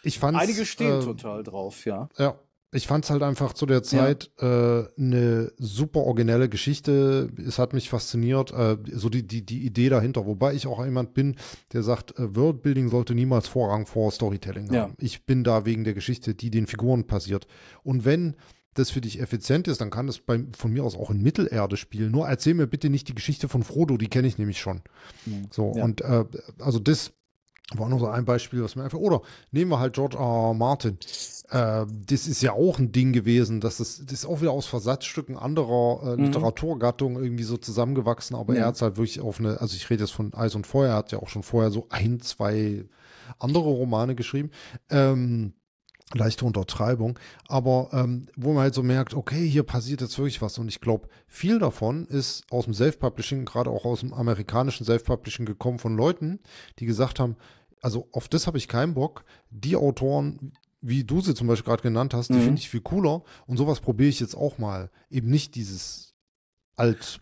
Ich fand Einige stehen äh, total drauf, ja. Ja, ich fand es halt einfach zu der Zeit ja. äh, eine super originelle Geschichte. Es hat mich fasziniert, äh, so die, die, die Idee dahinter. Wobei ich auch jemand bin, der sagt, äh, Worldbuilding sollte niemals Vorrang vor Storytelling ja. haben. Ich bin da wegen der Geschichte, die den Figuren passiert. Und wenn das für dich effizient ist, dann kann das bei, von mir aus auch in Mittelerde spielen. Nur erzähl mir bitte nicht die Geschichte von Frodo, die kenne ich nämlich schon. Mhm. So, ja. und äh, also das war auch noch so ein Beispiel, was mir einfach. Oder nehmen wir halt George R. Martin. Äh, das ist ja auch ein Ding gewesen, dass das, das ist auch wieder aus Versatzstücken anderer äh, mhm. irgendwie so zusammengewachsen, aber mhm. er hat halt wirklich auf eine, also ich rede jetzt von Eis und Feuer, er hat ja auch schon vorher so ein, zwei andere Romane geschrieben. Ähm, leichte Untertreibung, aber ähm, wo man halt so merkt, okay, hier passiert jetzt wirklich was und ich glaube, viel davon ist aus dem Self-Publishing, gerade auch aus dem amerikanischen Self-Publishing gekommen von Leuten, die gesagt haben, also auf das habe ich keinen Bock, die Autoren, wie du sie zum Beispiel gerade genannt hast, die mhm. finde ich viel cooler und sowas probiere ich jetzt auch mal, eben nicht dieses alt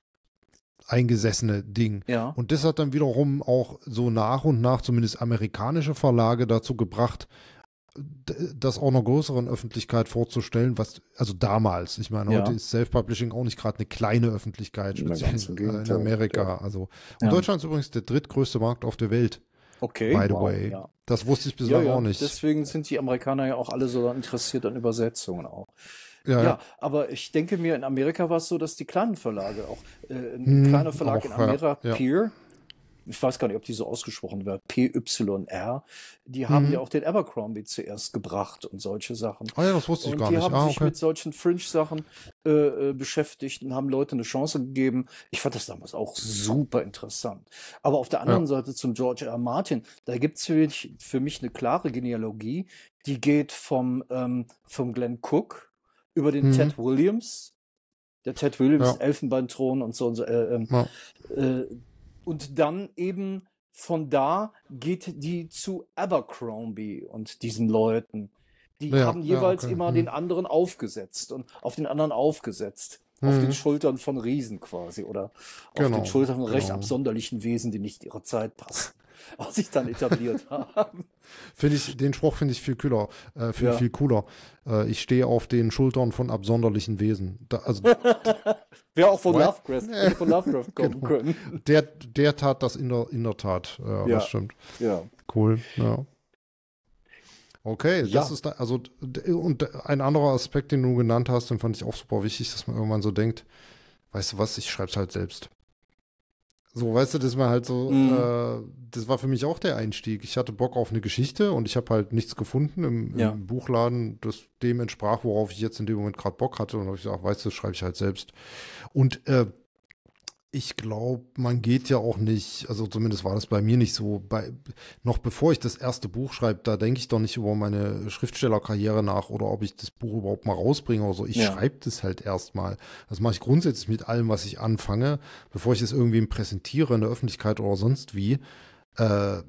eingesessene Ding. Ja. Und das hat dann wiederum auch so nach und nach zumindest amerikanische Verlage dazu gebracht, das auch einer größeren Öffentlichkeit vorzustellen, was, also damals, ich meine, ja. heute ist Self-Publishing auch nicht gerade eine kleine Öffentlichkeit, speziell in, in Amerika. Ja. Also. Und ja. Deutschland ist übrigens der drittgrößte Markt auf der Welt. Okay. By the wow, way. Ja. Das wusste ich bislang auch nicht. Deswegen sind die Amerikaner ja auch alle so interessiert an Übersetzungen auch. Ja, ja, aber ich denke mir, in Amerika war es so, dass die kleinen Verlage auch, äh, ein hm, kleiner Verlag auch, in Amerika, ja. Peer, ich weiß gar nicht, ob die so ausgesprochen wird, PYR, die haben mhm. ja auch den Abercrombie zuerst gebracht und solche Sachen. oh ja, das wusste ich und gar die nicht. Die haben ah, sich mit solchen Fringe-Sachen äh, äh, beschäftigt und haben Leute eine Chance gegeben. Ich fand das damals auch super interessant. Aber auf der anderen ja. Seite zum George R. Martin, da gibt's für für mich eine klare Genealogie, die geht vom, ähm, vom Glenn Cook über den mhm. Ted Williams, der Ted Williams, ja. Elfenbeinthron und so und so. Äh, ähm, äh, ja. Und dann eben von da geht die zu Abercrombie und diesen Leuten. Die ja, haben jeweils ja, okay. immer hm. den anderen aufgesetzt und auf den anderen aufgesetzt. Hm. Auf den mhm. Schultern von Riesen quasi oder genau, auf den genau, Schultern von genau. recht absonderlichen Wesen, die nicht ihrer Zeit passen. was sich dann etabliert haben. Finde ich, den Spruch finde ich viel kühler, äh, viel, ja. viel cooler. Äh, ich stehe auf den Schultern von absonderlichen Wesen. Da, also, Wäre auch von Lovecraft, nee. von Lovecraft kommen genau. können. Der, der tat das in der, in der Tat, äh, ja. das stimmt. Ja. Cool, ja. Okay, ja. das ist da, also und ein anderer Aspekt, den du genannt hast, den fand ich auch super wichtig, dass man irgendwann so denkt, weißt du was, ich schreibe es halt selbst. So, weißt du, das war halt so, mhm. äh, das war für mich auch der Einstieg. Ich hatte Bock auf eine Geschichte und ich habe halt nichts gefunden im, im ja. Buchladen, das dem entsprach, worauf ich jetzt in dem Moment gerade Bock hatte. Und habe ich gesagt, weißt du, das schreibe ich halt selbst. Und äh, ich glaube, man geht ja auch nicht, also zumindest war das bei mir nicht so, bei, noch bevor ich das erste Buch schreibe, da denke ich doch nicht über meine Schriftstellerkarriere nach oder ob ich das Buch überhaupt mal rausbringe oder so. Ich ja. schreibe das halt erstmal. Das mache ich grundsätzlich mit allem, was ich anfange, bevor ich es irgendwie präsentiere in der Öffentlichkeit oder sonst wie. Äh,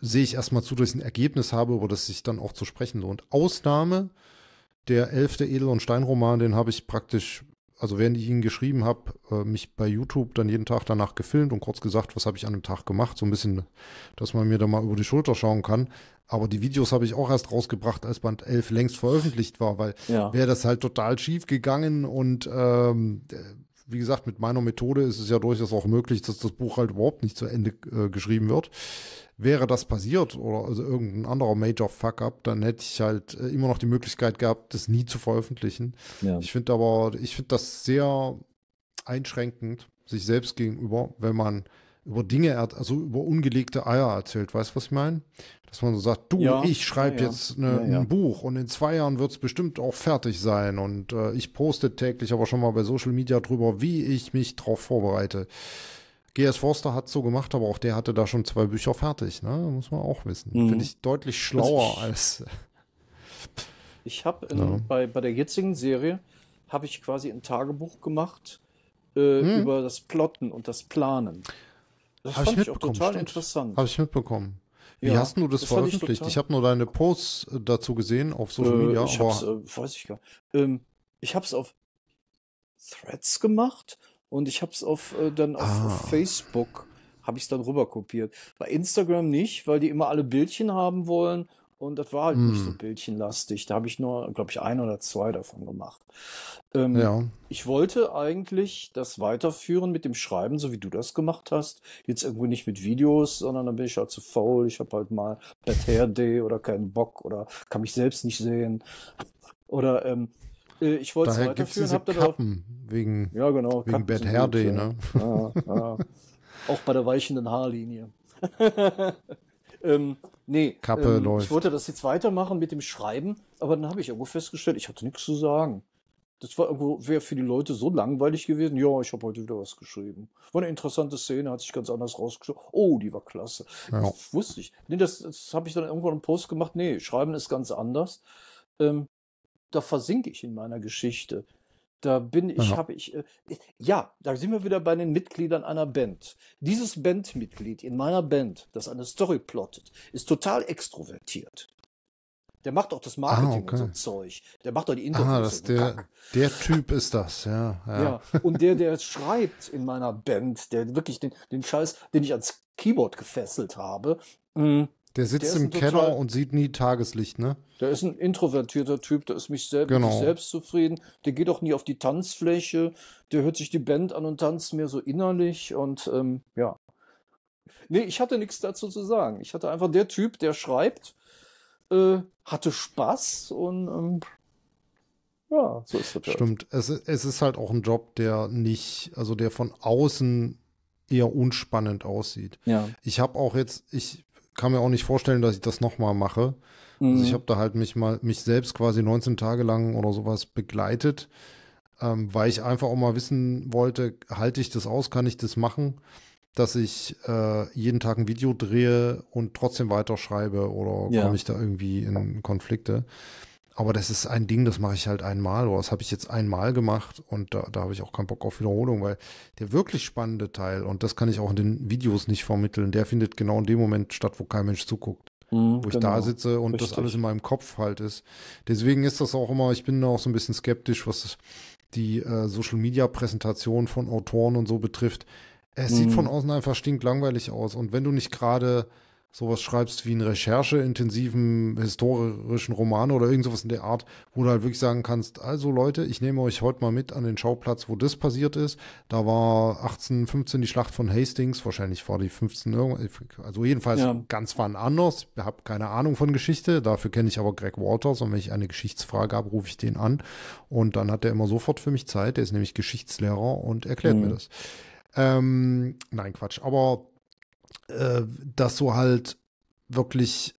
sehe ich erstmal zu, dass ich ein Ergebnis habe, über das sich dann auch zu sprechen lohnt. Ausnahme, der elfte Edel- und Steinroman, den habe ich praktisch also während ich ihn geschrieben habe, äh, mich bei YouTube dann jeden Tag danach gefilmt und kurz gesagt, was habe ich an dem Tag gemacht, so ein bisschen, dass man mir da mal über die Schulter schauen kann. Aber die Videos habe ich auch erst rausgebracht, als Band 11 längst veröffentlicht war, weil ja. wäre das halt total schief gegangen und ähm, äh, wie gesagt, mit meiner Methode ist es ja durchaus auch möglich, dass das Buch halt überhaupt nicht zu Ende äh, geschrieben wird. Wäre das passiert oder also irgendein anderer Major Fuck-up, dann hätte ich halt äh, immer noch die Möglichkeit gehabt, das nie zu veröffentlichen. Ja. Ich finde aber, ich finde das sehr einschränkend sich selbst gegenüber, wenn man über Dinge, also über ungelegte Eier erzählt. Weißt du, was ich meine? Dass man so sagt, du, ja, ich schreibe ja, jetzt eine, ja, ein Buch und in zwei Jahren wird es bestimmt auch fertig sein. Und äh, ich poste täglich aber schon mal bei Social Media drüber, wie ich mich drauf vorbereite. G.S. Forster hat so gemacht, aber auch der hatte da schon zwei Bücher fertig, ne? Muss man auch wissen. Mhm. Finde ich deutlich schlauer also ich, als. ich habe ja. bei, bei der jetzigen Serie habe ich quasi ein Tagebuch gemacht äh, hm. über das Plotten und das Planen. Das hab fand ich, ich auch total stimmt. interessant. Habe ich mitbekommen. Wie ja, hast du das, das veröffentlicht? Ich, ich habe nur deine Posts äh, dazu gesehen auf Social äh, Media. Ich aber hab's, äh, ähm, ich habe es auf Threads gemacht und ich habe es auf äh, dann auf, ah. auf Facebook habe ich es dann rüber kopiert. Bei Instagram nicht, weil die immer alle Bildchen haben wollen und das war halt mm. nicht so hm. bildchenlastig. Da habe ich nur, glaube ich, ein oder zwei davon gemacht. Ähm, ja. Ich wollte eigentlich das weiterführen mit dem Schreiben, so wie du das gemacht hast. Jetzt irgendwo nicht mit Videos, sondern dann bin ich halt zu faul. Ich habe halt mal Bad Hair Day oder keinen Bock oder kann mich selbst nicht sehen. Oder ähm, äh, ich wollte es weiterführen. Habt ihr Kappen doch, wegen, ja, genau, wegen Bad Hair Day, ne? Ja, ja. Auch bei der weichenden Haarlinie. ähm, nee, Kappe ähm, läuft. ich wollte das jetzt weitermachen mit dem Schreiben, aber dann habe ich irgendwo festgestellt, ich hatte nichts zu sagen. Das wäre für die Leute so langweilig gewesen. Ja, ich habe heute wieder was geschrieben. War eine interessante Szene, hat sich ganz anders rausgeschaut. Oh, die war klasse. Ja. wusste ich. Nee, das, das habe ich dann irgendwann einen Post gemacht. Nee, schreiben ist ganz anders. Ähm, da versinke ich in meiner Geschichte. Da bin ich, habe ich, äh, ja, da sind wir wieder bei den Mitgliedern einer Band. Dieses Bandmitglied in meiner Band, das eine Story plottet, ist total extrovertiert. Der macht auch das ah, Marketing ah, okay. und so Zeug. Der macht auch die Interviews. Ah, das der, der Typ ist das, ja, ja, ja. Und der, der schreibt in meiner Band, der wirklich den, den Scheiß, den ich ans Keyboard gefesselt habe, mh, mm, der sitzt der im Keller total, und sieht nie Tageslicht, ne? Der ist ein introvertierter Typ, der ist mich selbst, genau. selbst zufrieden. Der geht auch nie auf die Tanzfläche. Der hört sich die Band an und tanzt mehr so innerlich und ähm, ja. Nee, ich hatte nichts dazu zu sagen. Ich hatte einfach der Typ, der schreibt, äh, hatte Spaß und ähm, ja, so ist das. Halt. Stimmt, es, es ist halt auch ein Job, der nicht, also der von außen eher unspannend aussieht. Ja. Ich habe auch jetzt, ich kann mir auch nicht vorstellen, dass ich das nochmal mache. Mhm. Also ich mhm. habe da halt mich mal mich selbst quasi 19 Tage lang oder sowas begleitet, ähm, weil ich einfach auch mal wissen wollte, halte ich das aus, kann ich das machen, dass ich äh, jeden Tag ein Video drehe und trotzdem weiterschreibe oder ja. komme ich da irgendwie in Konflikte. Aber das ist ein Ding, das mache ich halt einmal. Oder das habe ich jetzt einmal gemacht und da, da habe ich auch keinen Bock auf Wiederholung, weil der wirklich spannende Teil, und das kann ich auch in den Videos nicht vermitteln, der findet genau in dem Moment statt, wo kein Mensch zuguckt. Mhm, wo genau. ich da genau. sitze und Richtig. das alles in meinem Kopf halt ist. Deswegen ist das auch immer, ich bin auch so ein bisschen skeptisch, was die äh, Social-Media-Präsentation von Autoren und so betrifft. Es mhm. sieht von außen einfach stinklangweilig aus. Und wenn du nicht gerade sowas schreibst wie einen rechercheintensiven historischen Roman oder irgend sowas in der Art, wo du halt wirklich sagen kannst, also Leute, ich nehme euch heute mal mit an den Schauplatz, wo das passiert ist. Da war 1815 die Schlacht von Hastings, wahrscheinlich war die 15 also jedenfalls ja. ganz wann anders. Ich habe keine Ahnung von Geschichte, dafür kenne ich aber Greg Walters und wenn ich eine Geschichtsfrage habe, rufe ich den an und dann hat er immer sofort für mich Zeit, der ist nämlich Geschichtslehrer und erklärt mhm. mir das. Ähm, nein, Quatsch, aber äh, das so halt wirklich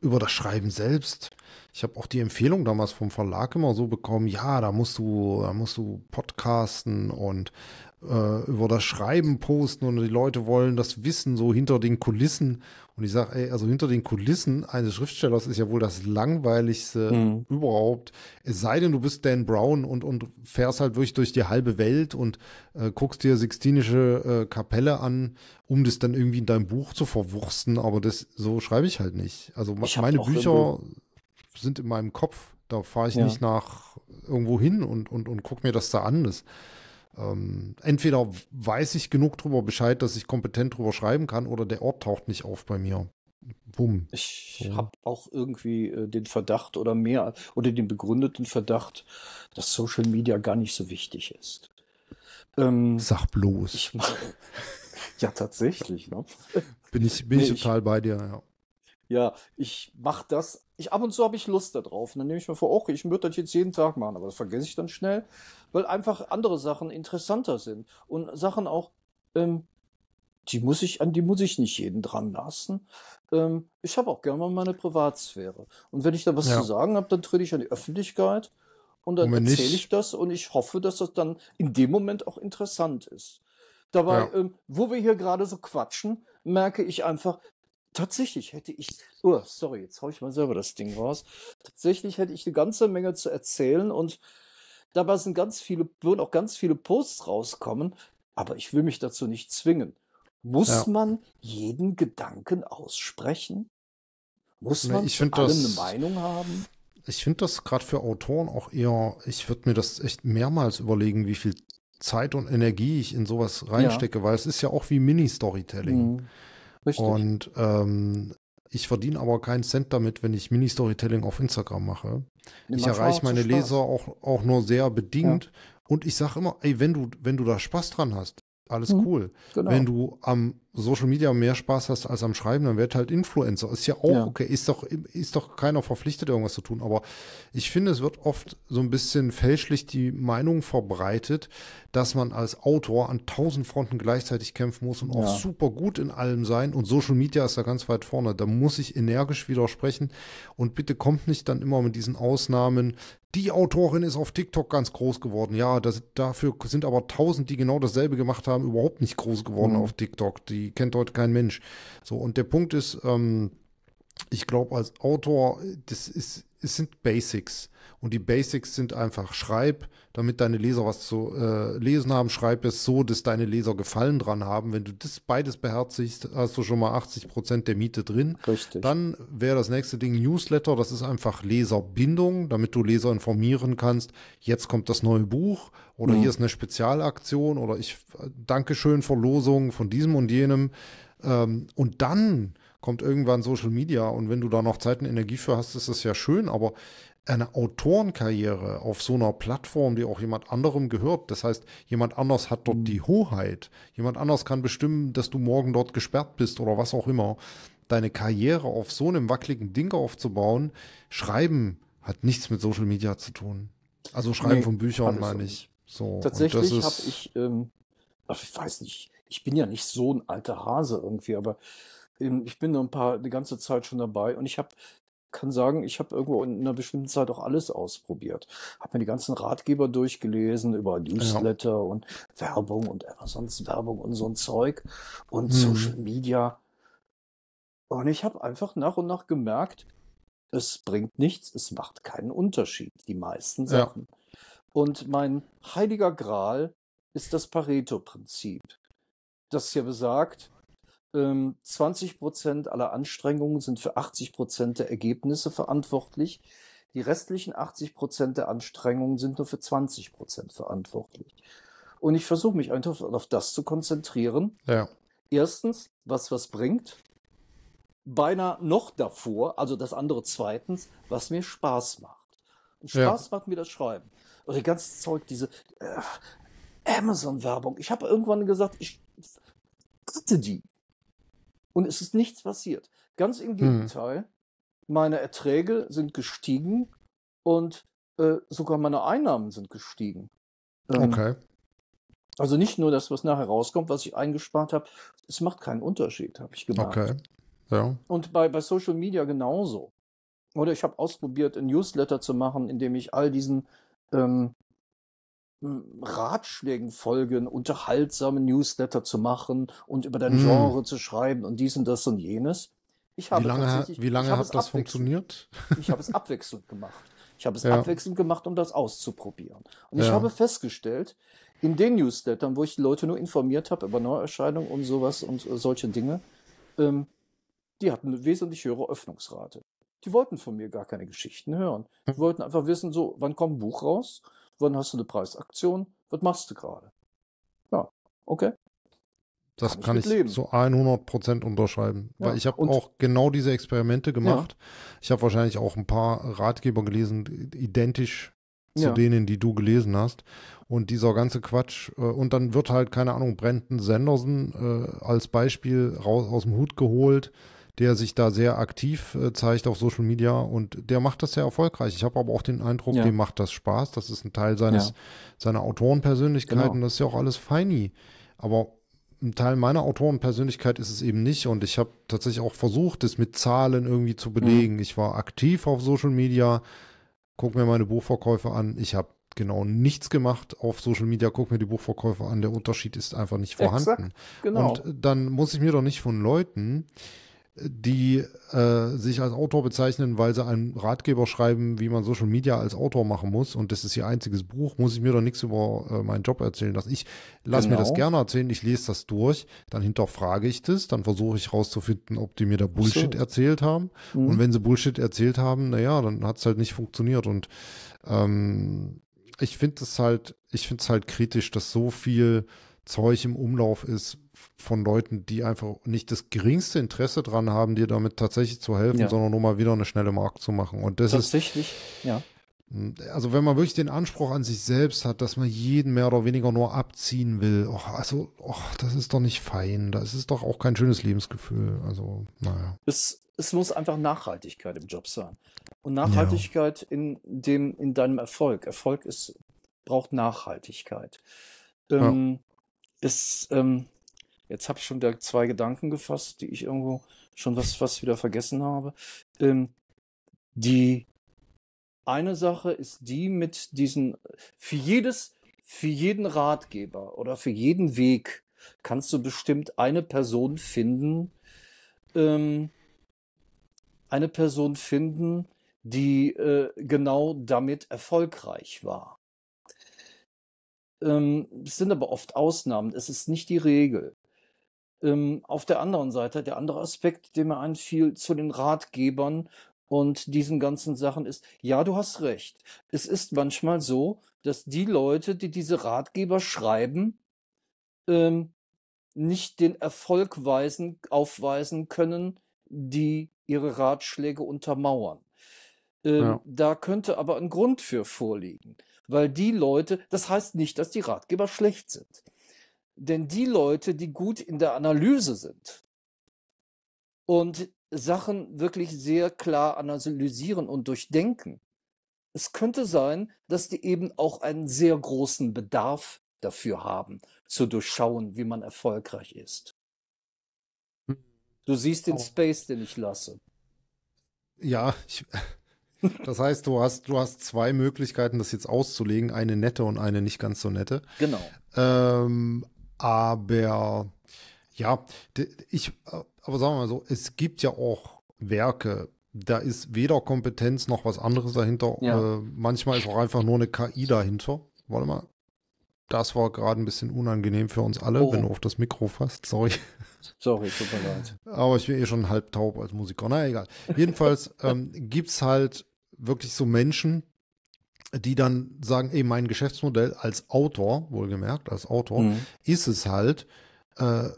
über das Schreiben selbst. Ich habe auch die Empfehlung damals vom Verlag immer so bekommen, ja, da musst du, da musst du podcasten und äh, über das Schreiben posten und die Leute wollen das wissen, so hinter den Kulissen. Und ich sage, also hinter den Kulissen eines Schriftstellers ist ja wohl das langweiligste mhm. überhaupt. Es sei denn, du bist Dan Brown und, und fährst halt wirklich durch die halbe Welt und äh, guckst dir Sixtinische äh, Kapelle an, um das dann irgendwie in deinem Buch zu verwursten. Aber das so schreibe ich halt nicht. Also meine Bücher sind in meinem Kopf. Da fahre ich ja. nicht nach irgendwo hin und, und, und gucke mir das da an. Das, ähm, entweder weiß ich genug darüber Bescheid, dass ich kompetent drüber schreiben kann, oder der Ort taucht nicht auf bei mir. Bumm. Ich ja. habe auch irgendwie äh, den Verdacht oder mehr oder den begründeten Verdacht, dass Social Media gar nicht so wichtig ist. Ähm, Sag bloß. Ich mein, ja, tatsächlich. Ne? Bin ich, bin nee, ich total bei dir, ja. Ja, ich mache das ich ab und zu habe ich Lust darauf. Und dann nehme ich mir vor, okay, ich würde das jetzt jeden Tag machen, aber das vergesse ich dann schnell, weil einfach andere Sachen interessanter sind und Sachen auch, ähm, die muss ich an die muss ich nicht jeden dran lassen. Ähm, ich habe auch gerne mal meine Privatsphäre und wenn ich da was ja. zu sagen habe, dann trete ich an die Öffentlichkeit und dann erzähle ich das und ich hoffe, dass das dann in dem Moment auch interessant ist. Dabei, ja. ähm, wo wir hier gerade so quatschen, merke ich einfach, tatsächlich hätte ich, oh, sorry, jetzt haue ich mal selber das Ding raus. Tatsächlich hätte ich eine ganze Menge zu erzählen und dabei sind ganz viele, würden auch ganz viele Posts rauskommen, aber ich will mich dazu nicht zwingen. Muss ja. man jeden Gedanken aussprechen? Muss man ich zu allem eine Meinung haben? Ich finde das gerade für Autoren auch eher, ich würde mir das echt mehrmals überlegen, wie viel Zeit und Energie ich in sowas reinstecke, ja. weil es ist ja auch wie Mini-Storytelling. Mhm. Richtig. Und ähm, ich verdiene aber keinen Cent damit, wenn ich Mini-Storytelling auf Instagram mache. Nee, ich erreiche meine Leser auch, auch nur sehr bedingt. Ja. Und ich sage immer, ey, wenn du, wenn du da Spaß dran hast, alles mhm. cool. Genau. Wenn du am Social Media mehr Spaß hast als am Schreiben, dann werd halt Influencer. Ist ja auch ja. okay. Ist doch, ist doch keiner verpflichtet, irgendwas zu tun. Aber ich finde, es wird oft so ein bisschen fälschlich die Meinung verbreitet, dass man als Autor an tausend Fronten gleichzeitig kämpfen muss und ja. auch super gut in allem sein. Und Social Media ist da ganz weit vorne. Da muss ich energisch widersprechen. Und bitte kommt nicht dann immer mit diesen Ausnahmen, die Autorin ist auf TikTok ganz groß geworden. Ja, das, dafür sind aber tausend, die genau dasselbe gemacht haben, überhaupt nicht groß geworden mhm. auf TikTok. Die kennt heute kein Mensch. So, und der Punkt ist, ähm, ich glaube, als Autor, das ist es sind Basics. Und die Basics sind einfach, schreib, damit deine Leser was zu äh, lesen haben, schreib es so, dass deine Leser Gefallen dran haben. Wenn du das beides beherzigst, hast du schon mal 80 Prozent der Miete drin. Richtig. Dann wäre das nächste Ding Newsletter, das ist einfach Leserbindung, damit du Leser informieren kannst. Jetzt kommt das neue Buch oder mhm. hier ist eine Spezialaktion oder ich, danke Dankeschön, Verlosung von diesem und jenem. Ähm, und dann kommt irgendwann Social Media und wenn du da noch Zeit und Energie für hast, ist das ja schön, aber eine Autorenkarriere auf so einer Plattform, die auch jemand anderem gehört. Das heißt, jemand anders hat dort mhm. die Hoheit. Jemand anders kann bestimmen, dass du morgen dort gesperrt bist oder was auch immer. Deine Karriere auf so einem wackeligen Ding aufzubauen, schreiben hat nichts mit Social Media zu tun. Also schreiben nee, von Büchern meine ich. So, Tatsächlich habe ich, ähm, ach, ich weiß nicht, ich bin ja nicht so ein alter Hase irgendwie, aber ich bin noch ein paar, die ganze Zeit schon dabei und ich habe kann sagen, ich habe irgendwo in einer bestimmten Zeit auch alles ausprobiert. Habe mir die ganzen Ratgeber durchgelesen über Newsletter ja. und Werbung und sonst Werbung und so ein Zeug und hm. Social Media. Und ich habe einfach nach und nach gemerkt, es bringt nichts, es macht keinen Unterschied, die meisten Sachen. Ja. Und mein heiliger Gral ist das Pareto-Prinzip, das hier besagt, ähm, 20 aller Anstrengungen sind für 80 der Ergebnisse verantwortlich. Die restlichen 80 der Anstrengungen sind nur für 20 verantwortlich. Und ich versuche mich einfach auf das zu konzentrieren. Ja. Erstens, was was bringt. Beinahe noch davor, also das andere zweitens, was mir Spaß macht. Und Spaß ja. macht mir das Schreiben. Oder das ganze Zeug, diese äh, Amazon-Werbung. Ich habe irgendwann gesagt, ich hatte die. Und es ist nichts passiert. Ganz im hm. Gegenteil, hm. meine Erträge sind gestiegen und äh, sogar meine Einnahmen sind gestiegen. Ähm, okay. Also nicht nur das, was nachher rauskommt, was ich eingespart habe. Es macht keinen Unterschied, habe ich gemerkt. Okay. Ja. Und bei, bei Social Media genauso. Oder ich habe ausprobiert, ein Newsletter zu machen, in dem ich all diesen ähm, Ratschlägen folgen, unterhaltsame Newsletter zu machen und über dein hm. Genre zu schreiben und dies und das und jenes. Ich habe wie lange, wie lange hat das funktioniert? Ich habe es abwechselnd gemacht. Ich habe es ja. abwechselnd gemacht, um das auszuprobieren. Und ich habe festgestellt, in den Newslettern, wo ich die Leute nur informiert habe über Neuerscheinungen und sowas und äh, solche Dinge, ähm, die hatten eine wesentlich höhere Öffnungsrate. Die wollten von mir gar keine Geschichten hören. Die hm. wollten einfach wissen, so, wann kommt ein Buch raus? wann hast du eine Preisaktion, was machst du gerade? Ja, okay. Das kann, kann ich, ich zu 100 Prozent unterschreiben, ja, weil ich habe auch genau diese Experimente gemacht. Ja. Ich habe wahrscheinlich auch ein paar Ratgeber gelesen, identisch zu ja. denen, die du gelesen hast. Und dieser ganze Quatsch, äh, und dann wird halt, keine Ahnung, Brenton Sanderson äh, als Beispiel raus aus dem Hut geholt der sich da sehr aktiv äh, zeigt auf Social Media und der macht das sehr erfolgreich. Ich habe aber auch den Eindruck, ja. dem macht das Spaß. Das ist ein Teil seines, ja. seiner Autorenpersönlichkeit genau. das ist ja auch alles feini. Aber ein Teil meiner Autorenpersönlichkeit ist es eben nicht und ich habe tatsächlich auch versucht, das mit Zahlen irgendwie zu belegen. Mhm. Ich war aktiv auf Social Media, guck mir meine Buchverkäufe an. Ich habe genau nichts gemacht auf Social Media, guck mir die Buchverkäufe an. Der Unterschied ist einfach nicht vorhanden. Exakt, genau. Und dann muss ich mir doch nicht von Leuten die äh, sich als Autor bezeichnen, weil sie einen Ratgeber schreiben, wie man Social Media als Autor machen muss. Und das ist ihr einziges Buch. Muss ich mir doch nichts über äh, meinen Job erzählen lassen. Ich lasse genau. mir das genau. gerne erzählen. Ich lese das durch. Dann hinterfrage ich das. Dann versuche ich rauszufinden, ob die mir da Bullshit so. erzählt haben. Mhm. Und wenn sie Bullshit erzählt haben, naja, dann hat es halt nicht funktioniert. Und ähm, ich finde es halt, ich finde es halt kritisch, dass so viel Zeug im Umlauf ist von Leuten, die einfach nicht das geringste Interesse dran haben, dir damit tatsächlich zu helfen, ja. sondern nur mal wieder eine schnelle Markt zu machen. Und das tatsächlich, ist, ja. Also wenn man wirklich den Anspruch an sich selbst hat, dass man jeden mehr oder weniger nur abziehen will, och, also och, das ist doch nicht fein, das ist doch auch kein schönes Lebensgefühl. Also naja. Es, es muss einfach Nachhaltigkeit im Job sein und Nachhaltigkeit ja. in dem in deinem Erfolg. Erfolg ist braucht Nachhaltigkeit. Ähm, ist, ähm, jetzt habe ich schon da zwei Gedanken gefasst, die ich irgendwo schon was, was wieder vergessen habe. Ähm, die eine Sache ist die mit diesen, für jedes, für jeden Ratgeber oder für jeden Weg kannst du bestimmt eine Person finden, ähm, eine Person finden, die äh, genau damit erfolgreich war. Ähm, es sind aber oft Ausnahmen, es ist nicht die Regel. Ähm, auf der anderen Seite, der andere Aspekt, dem mir einfiel, zu den Ratgebern und diesen ganzen Sachen ist, ja, du hast recht. Es ist manchmal so, dass die Leute, die diese Ratgeber schreiben, ähm, nicht den Erfolg weisen, aufweisen können, die ihre Ratschläge untermauern. Ähm, ja. Da könnte aber ein Grund für vorliegen. Weil die Leute, das heißt nicht, dass die Ratgeber schlecht sind. Denn die Leute, die gut in der Analyse sind und Sachen wirklich sehr klar analysieren und durchdenken, es könnte sein, dass die eben auch einen sehr großen Bedarf dafür haben, zu durchschauen, wie man erfolgreich ist. Hm. Du siehst den oh. Space, den ich lasse. Ja, ich, das heißt, du hast, du hast zwei Möglichkeiten, das jetzt auszulegen, eine nette und eine nicht ganz so nette. Genau. Ähm, aber ja, ich, aber sagen wir mal so, es gibt ja auch Werke, da ist weder Kompetenz noch was anderes dahinter. Ja. Äh, manchmal ist auch einfach nur eine KI dahinter. Warte mal. Das war gerade ein bisschen unangenehm für uns alle, oh. wenn du auf das Mikro fasst. Sorry. Sorry, tut mir leid. Aber ich bin eh schon halb taub als Musiker. Na egal. Jedenfalls ähm, gibt es halt wirklich so Menschen, die dann sagen, ey, mein Geschäftsmodell als Autor, wohlgemerkt, als Autor, mhm. ist es halt, äh,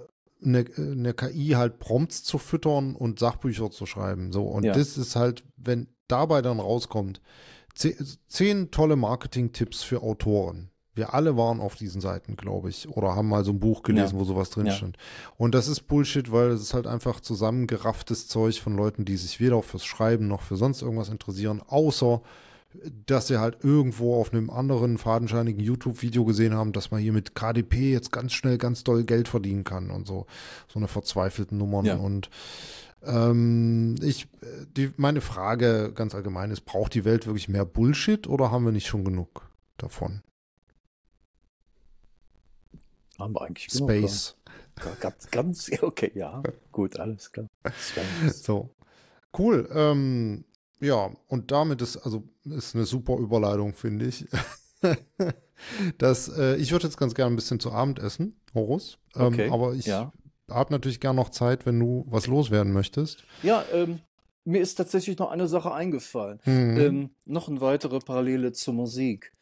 eine, KI halt Prompts zu füttern und Sachbücher zu schreiben. So, und ja. das ist halt, wenn dabei dann rauskommt, zehn, zehn tolle Marketing-Tipps für Autoren. Wir alle waren auf diesen Seiten, glaube ich, oder haben mal so ein Buch gelesen, ja. wo sowas drin ja. stand. Und das ist Bullshit, weil es ist halt einfach zusammengerafftes Zeug von Leuten, die sich weder fürs Schreiben noch für sonst irgendwas interessieren, außer dass sie halt irgendwo auf einem anderen fadenscheinigen YouTube-Video gesehen haben, dass man hier mit KDP jetzt ganz schnell ganz doll Geld verdienen kann und so. So eine verzweifelte Nummer. Ja. Und ähm, ich, die, meine Frage ganz allgemein ist, braucht die Welt wirklich mehr Bullshit oder haben wir nicht schon genug davon? Haben wir eigentlich Space. Genug, ganz, ganz, okay, ja, gut, alles klar. Space. So. Cool. Ähm, ja, und damit ist, also, ist eine super Überleitung, finde ich. das, äh, ich würde jetzt ganz gerne ein bisschen zu Abend essen, Horus. Ähm, okay, aber ich ja. habe natürlich gerne noch Zeit, wenn du was loswerden möchtest. Ja, ähm, mir ist tatsächlich noch eine Sache eingefallen. Mhm. Ähm, noch eine weitere Parallele zur Musik.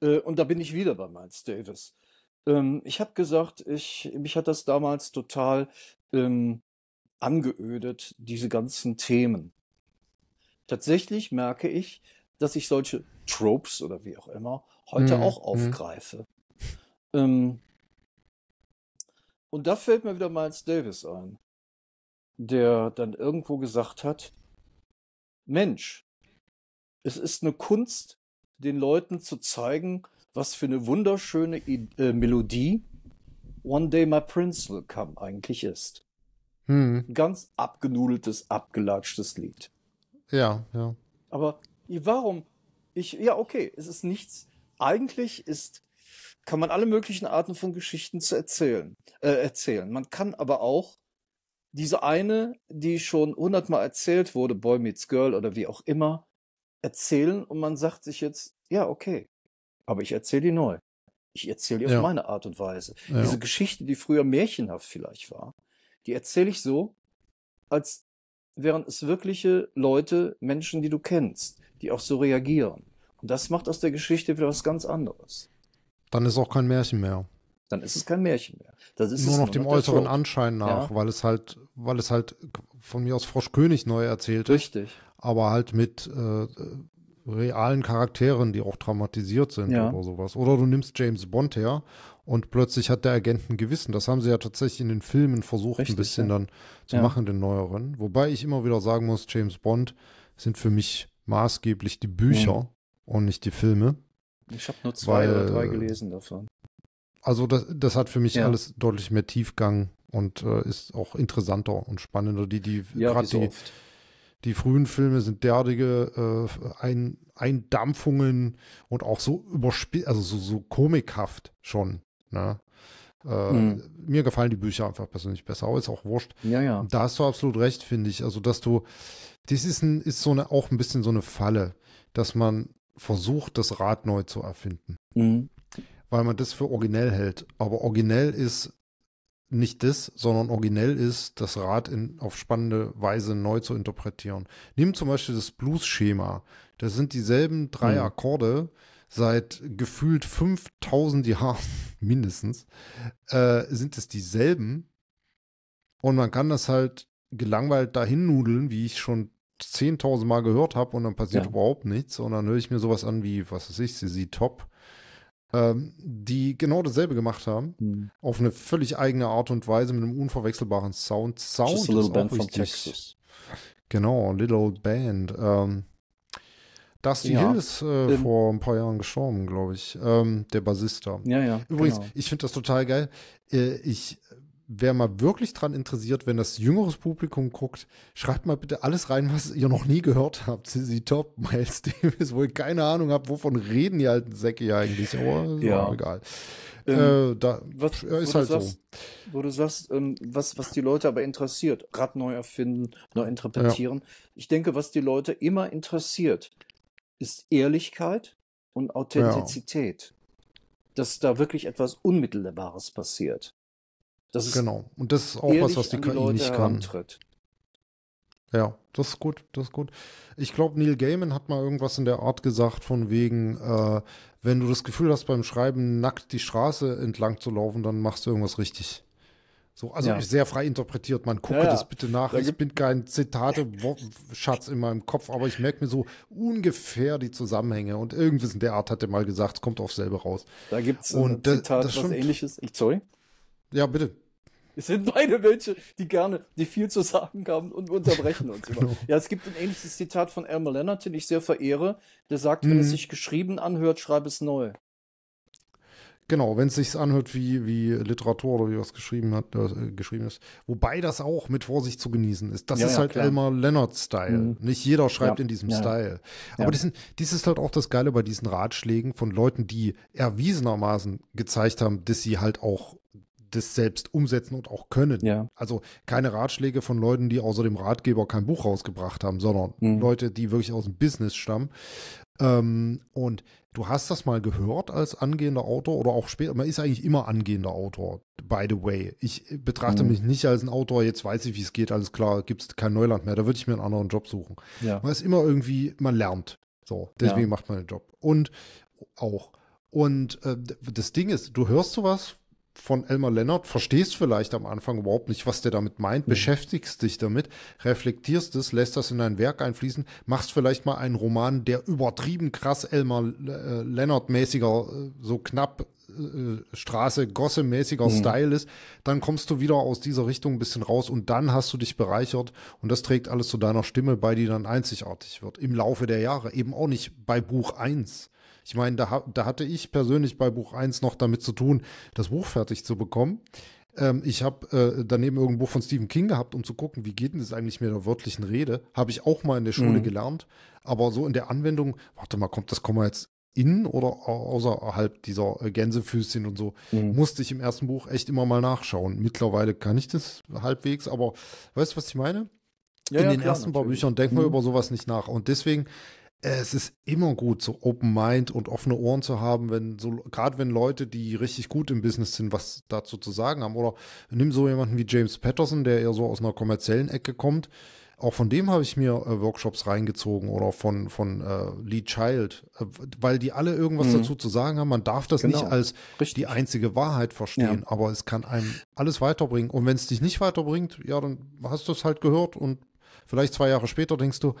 Äh, und da bin ich wieder bei Miles Davis. Ähm, ich habe gesagt, ich, mich hat das damals total ähm, angeödet, diese ganzen Themen. Tatsächlich merke ich, dass ich solche Tropes oder wie auch immer heute mhm. auch mhm. aufgreife. Mhm. Ähm, und da fällt mir wieder Miles Davis ein, der dann irgendwo gesagt hat, Mensch, es ist eine Kunst, den Leuten zu zeigen, was für eine wunderschöne I äh, Melodie One Day My Prince Will Come eigentlich ist. Hm. Ganz abgenudeltes, abgelatschtes Lied. Ja, ja. Aber warum? Ich, ja, okay, es ist nichts. Eigentlich ist, kann man alle möglichen Arten von Geschichten zu erzählen, äh, erzählen. Man kann aber auch diese eine, die schon hundertmal erzählt wurde, Boy Meets Girl oder wie auch immer, erzählen und man sagt sich jetzt, ja, okay, aber ich erzähle die neu. Ich erzähle die auf meine Art und Weise. Ja. Diese Geschichte, die früher märchenhaft vielleicht war, die erzähle ich so, als wären es wirkliche Leute, Menschen, die du kennst, die auch so reagieren. Und das macht aus der Geschichte wieder was ganz anderes. Dann ist auch kein Märchen mehr. Dann ist es kein Märchen mehr. Das ist nur noch dem äußeren Tod. Anschein nach, ja. weil es halt, weil es halt von mir aus Froschkönig neu erzählt Richtig. ist. Richtig. Aber halt mit äh, realen Charakteren, die auch traumatisiert sind ja. oder sowas. Oder du nimmst James Bond her und plötzlich hat der Agent ein Gewissen. Das haben sie ja tatsächlich in den Filmen versucht, Richtig, ein bisschen ja. dann zu ja. machen, den neueren. Wobei ich immer wieder sagen muss, James Bond sind für mich maßgeblich die Bücher mhm. und nicht die Filme. Ich habe nur zwei weil, oder drei gelesen davon. Also das, das hat für mich alles deutlich mehr Tiefgang und äh, ist auch interessanter und spannender. Die, die gerade die oft die frühen Filme sind derartige äh, Ein Eindampfungen und auch so überspielt, also so, so komikhaft schon. Ne? Äh, mhm. Mir gefallen die Bücher einfach persönlich besser, aber ist auch wurscht. Ja, ja. Da hast du absolut recht, finde ich. Also, dass du, das ist, ein, ist so eine, auch ein bisschen so eine Falle, dass man versucht, das Rad neu zu erfinden. Mhm. Weil man das für originell hält. Aber originell ist nicht das, sondern originell ist, das Rad in, auf spannende Weise neu zu interpretieren. Nimm zum Beispiel das Blues-Schema. Das sind dieselben drei mhm. Akkorde seit gefühlt 5000 Jahren mindestens, äh, sind es dieselben. Und man kann das halt gelangweilt dahin nudeln, wie ich schon 10.000 Mal gehört habe und dann passiert ja. überhaupt nichts. Und dann höre ich mir sowas an wie, was weiß ich, sie Top ähm, die genau dasselbe gemacht haben, mhm. auf eine völlig eigene Art und Weise mit einem unverwechselbaren Sound. Sound Just a little ist band auch richtig, from Texas. Genau, Little Old Band. Ähm, Dusty ja. Hill ist äh, ähm, vor ein paar Jahren gestorben, glaube ich. Ähm, der Bassist da. Ja, ja. Übrigens, genau. ich finde das total geil. Äh, ich wer mal wirklich dran interessiert, wenn das jüngeres Publikum guckt, schreibt mal bitte alles rein, was ihr noch nie gehört habt. CC Top, Miles Davis, wo ihr keine Ahnung habt, wovon reden die alten Säcke ja eigentlich. Aber ja. egal. Ähm, äh, da was, ist halt sagst, so. Wo du sagst, ähm, was, was die Leute aber interessiert, Rad neu erfinden, neu interpretieren. Ja. Ich denke, was die Leute immer interessiert, ist Ehrlichkeit und Authentizität. Ja. Dass da wirklich etwas Unmittelbares passiert. Das ist genau. Und das ist auch was, was die KI nicht kann. Herantritt. Ja, das ist gut, das ist gut. Ich glaube, Neil Gaiman hat mal irgendwas in der Art gesagt, von wegen, äh, wenn du das Gefühl hast, beim Schreiben nackt die Straße entlang zu laufen, dann machst du irgendwas richtig. So, also ja. sehr frei interpretiert. Man gucke ja, das bitte nach. ich bin kein Zitate-Schatz in meinem Kopf, aber ich merke mir so ungefähr die Zusammenhänge. Und irgendwas in der Art hat er mal gesagt, es kommt auf selber raus. Da gibt es ein äh, äh, Zitat, das, das was ähnliches. Ich, sorry? Ja, bitte. Es sind beide welche, die gerne, die viel zu sagen haben und unterbrechen uns immer. Genau. Ja, es gibt ein ähnliches Zitat von Elmer Leonard, den ich sehr verehre, der sagt, mhm. wenn es mhm. sich geschrieben anhört, schreibe es neu. Genau, wenn es sich anhört wie, wie Literatur oder wie was geschrieben, hat, äh, geschrieben ist. Wobei das auch mit Vorsicht zu genießen ist. Das ja, ist ja, halt klar. Elmer Leonard-Style. Mhm. Nicht jeder schreibt ja. in diesem Style. Aber das, sind, das ist halt auch das Geile bei diesen Ratschlägen von Leuten, die erwiesenermaßen gezeigt haben, dass sie halt auch das selbst umsetzen und auch können. Ja. Also keine Ratschläge von Leuten, die außer dem Ratgeber kein Buch rausgebracht haben, sondern mhm. Leute, die wirklich aus dem Business stammen. Ähm, und du hast das mal gehört als angehender Autor oder auch später. Man ist eigentlich immer angehender Autor, by the way. Ich betrachte mhm. mich nicht als ein Autor, jetzt weiß ich, wie es geht, alles klar, gibt es kein Neuland mehr, da würde ich mir einen anderen Job suchen. Ja. Man ist immer irgendwie, man lernt. So, deswegen ja. macht man den Job. Und auch. Und äh, das Ding ist, du hörst sowas, von Elmer Lennart, verstehst vielleicht am Anfang überhaupt nicht, was der damit meint, mhm. beschäftigst dich damit, reflektierst es, lässt das in dein Werk einfließen, machst vielleicht mal einen Roman, der übertrieben krass Elmer äh, lennart mäßiger äh, so knapp äh, Straße, Gosse-mäßiger mhm. Style ist, dann kommst du wieder aus dieser Richtung ein bisschen raus und dann hast du dich bereichert und das trägt alles zu deiner Stimme bei, die dann einzigartig wird. Im Laufe der Jahre, eben auch nicht bei Buch 1. Ich meine, da, da hatte ich persönlich bei Buch 1 noch damit zu tun, das Buch fertig zu bekommen ähm, ich habe äh, daneben irgendein Buch von Stephen King gehabt, um zu gucken, wie geht denn das eigentlich mit der wörtlichen Rede. Habe ich auch mal in der Schule mhm. gelernt, aber so in der Anwendung, warte mal, kommt das Komma jetzt innen oder außerhalb dieser äh, Gänsefüßchen und so, mhm. musste ich im ersten Buch echt immer mal nachschauen. Mittlerweile kann ich das halbwegs, aber weißt du, was ich meine? Ja, in ja, den klar, ersten paar Büchern denkt man mhm. über sowas nicht nach. Und deswegen es ist immer gut, so Open Mind und offene Ohren zu haben, wenn so, gerade wenn Leute, die richtig gut im Business sind, was dazu zu sagen haben. Oder nimm so jemanden wie James Patterson, der eher so aus einer kommerziellen Ecke kommt. Auch von dem habe ich mir äh, Workshops reingezogen oder von, von äh, Lee Child, äh, weil die alle irgendwas mhm. dazu zu sagen haben. Man darf das genau. nicht als richtig. die einzige Wahrheit verstehen, ja. aber es kann einem alles weiterbringen. Und wenn es dich nicht weiterbringt, ja, dann hast du es halt gehört und vielleicht zwei Jahre später denkst du,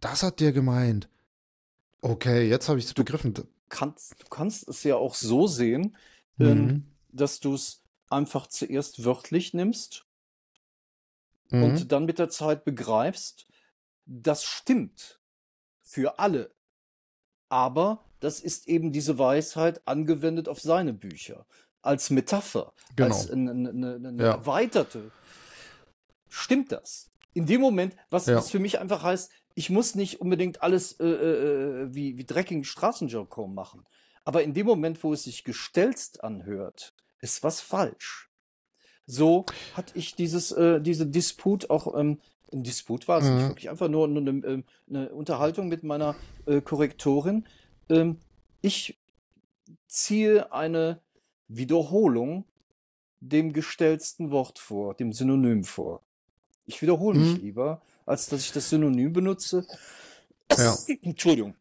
das hat der gemeint. Okay, jetzt habe ich es begriffen. Kannst, du kannst es ja auch so sehen, ähm, mhm. dass du es einfach zuerst wörtlich nimmst mhm. und dann mit der Zeit begreifst, das stimmt für alle. Aber das ist eben diese Weisheit angewendet auf seine Bücher. Als Metapher, genau. als eine, eine, eine ja. erweiterte. Stimmt das? In dem Moment, was, ja. was für mich einfach heißt, ich muss nicht unbedingt alles äh, äh, äh wie, wie dreckigen Straßenjargon machen. Aber in dem Moment, wo es sich gestelzt anhört, ist was falsch. So hatte ich dieses, äh, diese Disput auch, ähm, ein Disput war es mhm. nicht wirklich, einfach nur, nur eine, eine, ähm, Unterhaltung mit meiner äh, Korrektorin. Ähm, ich ziehe eine Wiederholung dem gestelzten Wort vor, dem Synonym vor. Ich wiederhole mhm. mich lieber als dass ich das Synonym benutze. Ja. Entschuldigung.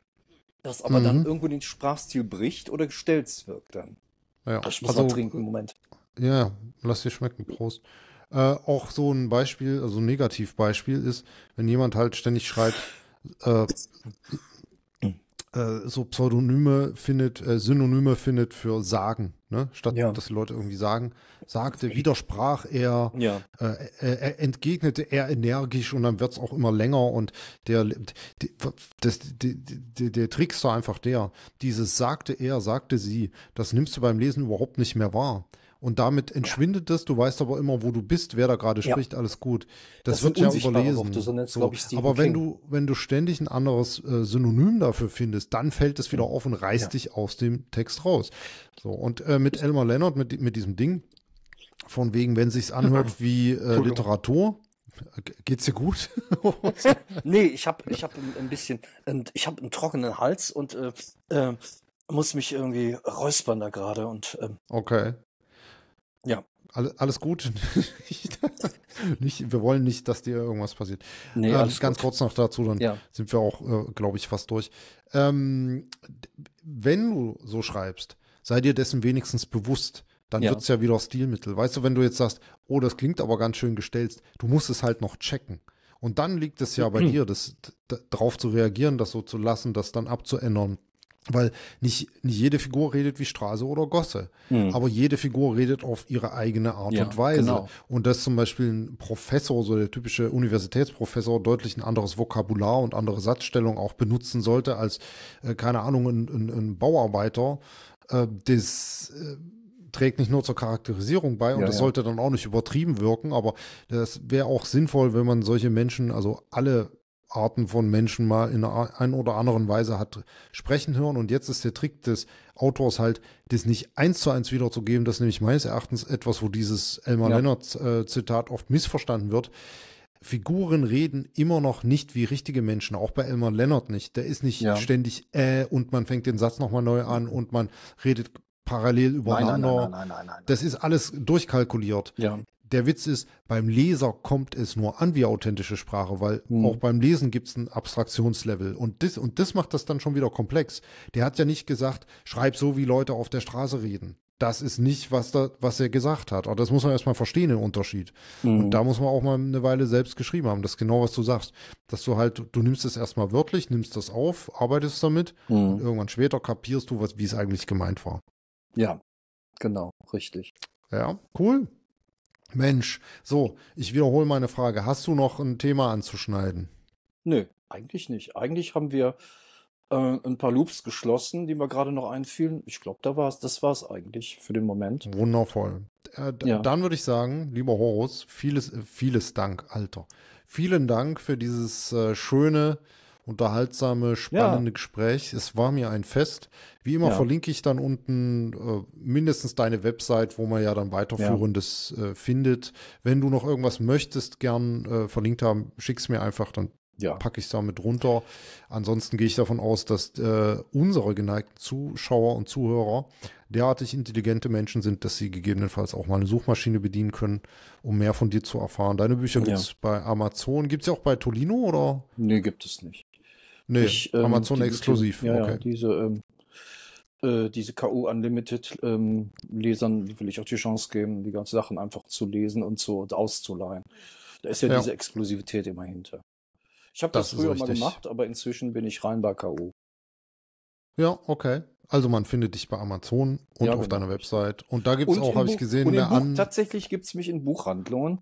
Das aber mhm. dann irgendwo den Sprachstil bricht oder gestelzt wirkt dann. Ja. Ich muss also, trinken, Moment. Ja, lass dir schmecken, Prost. Äh, auch so ein Beispiel, also ein Negativbeispiel ist, wenn jemand halt ständig schreit, äh, äh, so Pseudonyme findet, äh, Synonyme findet für sagen. Ne? Statt ja. dass die Leute irgendwie sagen, sagte, widersprach er, ja. äh, entgegnete er energisch und dann wird es auch immer länger. Und der, der, das, die, die, der Trickster einfach der, dieses sagte er, sagte sie, das nimmst du beim Lesen überhaupt nicht mehr wahr und damit entschwindet ja. das. Du weißt aber immer, wo du bist, wer da gerade spricht, ja. alles gut. Das, das wird, ja überlesen. Du, so nennst, so. Ich, aber wenn King. du, wenn du ständig ein anderes äh, Synonym dafür findest, dann fällt es wieder ja. auf und reißt dich aus dem Text raus. So, und äh, mit Elmar Leonard, mit, mit diesem Ding, von wegen, wenn sich's anhört wie äh, Literatur, äh, Geht's dir gut? nee, ich habe ich hab ein, bisschen, ich habe einen trockenen Hals und äh, äh, muss mich irgendwie räuspern da gerade und. Äh, okay. Ja. Alles, alles gut. nicht, wir wollen nicht, dass dir irgendwas passiert. Nee, ähm, ganz gut. kurz noch dazu, dann ja. sind wir auch, äh, glaube ich, fast durch. Ähm, wenn du so schreibst, sei dir dessen wenigstens bewusst. Dann ja. wird es ja wieder Stilmittel. Weißt du, wenn du jetzt sagst, oh, das klingt aber ganz schön gestellt, du musst es halt noch checken. Und dann liegt es ja bei mhm. dir, das, darauf zu reagieren, das so zu lassen, das dann abzuändern weil nicht, nicht jede Figur redet wie Straße oder Gosse, mhm. aber jede Figur redet auf ihre eigene Art ja, und Weise. Genau. Und dass zum Beispiel ein Professor, so der typische Universitätsprofessor, deutlich ein anderes Vokabular und andere Satzstellung auch benutzen sollte als, äh, keine Ahnung, ein, ein, ein Bauarbeiter, äh, das äh, trägt nicht nur zur Charakterisierung bei und ja, das ja. sollte dann auch nicht übertrieben wirken, aber das wäre auch sinnvoll, wenn man solche Menschen, also alle Arten von Menschen mal in einer ein oder anderen Weise hat sprechen hören. Und jetzt ist der Trick des Autors halt, das nicht eins zu eins wiederzugeben. Das ist nämlich meines Erachtens etwas, wo dieses Elmar ja. Lennart-Zitat äh, oft missverstanden wird. Figuren reden immer noch nicht wie richtige Menschen, auch bei Elmar Lennart nicht. Der ist nicht ja. ständig äh und man fängt den Satz nochmal neu an und man redet parallel übereinander. Nein, nein, nein, nein, nein, Das ist alles durchkalkuliert. Ja der Witz ist, beim Leser kommt es nur an wie authentische Sprache, weil mhm. auch beim Lesen gibt es ein Abstraktionslevel. Und das, und das macht das dann schon wieder komplex. Der hat ja nicht gesagt, schreib so, wie Leute auf der Straße reden. Das ist nicht, was, da, was er gesagt hat. Aber das muss man erstmal verstehen, den Unterschied. Mhm. Und da muss man auch mal eine Weile selbst geschrieben haben. Das ist genau, was du sagst. Dass du halt, du nimmst es erstmal wörtlich, nimmst das auf, arbeitest damit mhm. und irgendwann später kapierst du, was, wie es eigentlich gemeint war. Ja, genau, richtig. Ja, cool. Mensch, so, ich wiederhole meine Frage. Hast du noch ein Thema anzuschneiden? Nö, eigentlich nicht. Eigentlich haben wir äh, ein paar Loops geschlossen, die mir gerade noch einfielen. Ich glaube, da war's. Das war's eigentlich für den Moment. Wundervoll. Äh, ja. Dann würde ich sagen, lieber Horus, vieles, äh, vieles Dank, Alter. Vielen Dank für dieses äh, schöne unterhaltsame, spannende ja. Gespräch. Es war mir ein Fest. Wie immer ja. verlinke ich dann unten äh, mindestens deine Website, wo man ja dann weiterführendes ja. Äh, findet. Wenn du noch irgendwas möchtest, gern äh, verlinkt haben, schick's mir einfach, dann ja. packe ich es damit runter. Ansonsten gehe ich davon aus, dass äh, unsere geneigten Zuschauer und Zuhörer derartig intelligente Menschen sind, dass sie gegebenenfalls auch mal eine Suchmaschine bedienen können, um mehr von dir zu erfahren. Deine Bücher gibt es bei Amazon. Gibt es ja auch bei Tolino oder? Nee, gibt es nicht. Nee, ich, ähm, Amazon diese, exklusiv. Ja, okay. ja, diese, ähm, äh, diese KU Unlimited ähm, Lesern will ich auch die Chance geben, die ganzen Sachen einfach zu lesen und zu und auszuleihen. Da ist ja, ja, diese Exklusivität immer hinter. Ich habe das, das früher mal gemacht, aber inzwischen bin ich rein bei KU. Ja, okay. Also man findet dich bei Amazon und ja, auf genau. deiner Website. Und da gibt es auch, habe ich gesehen, und mehr Buch, an. Tatsächlich gibt es mich in Buchhandlungen.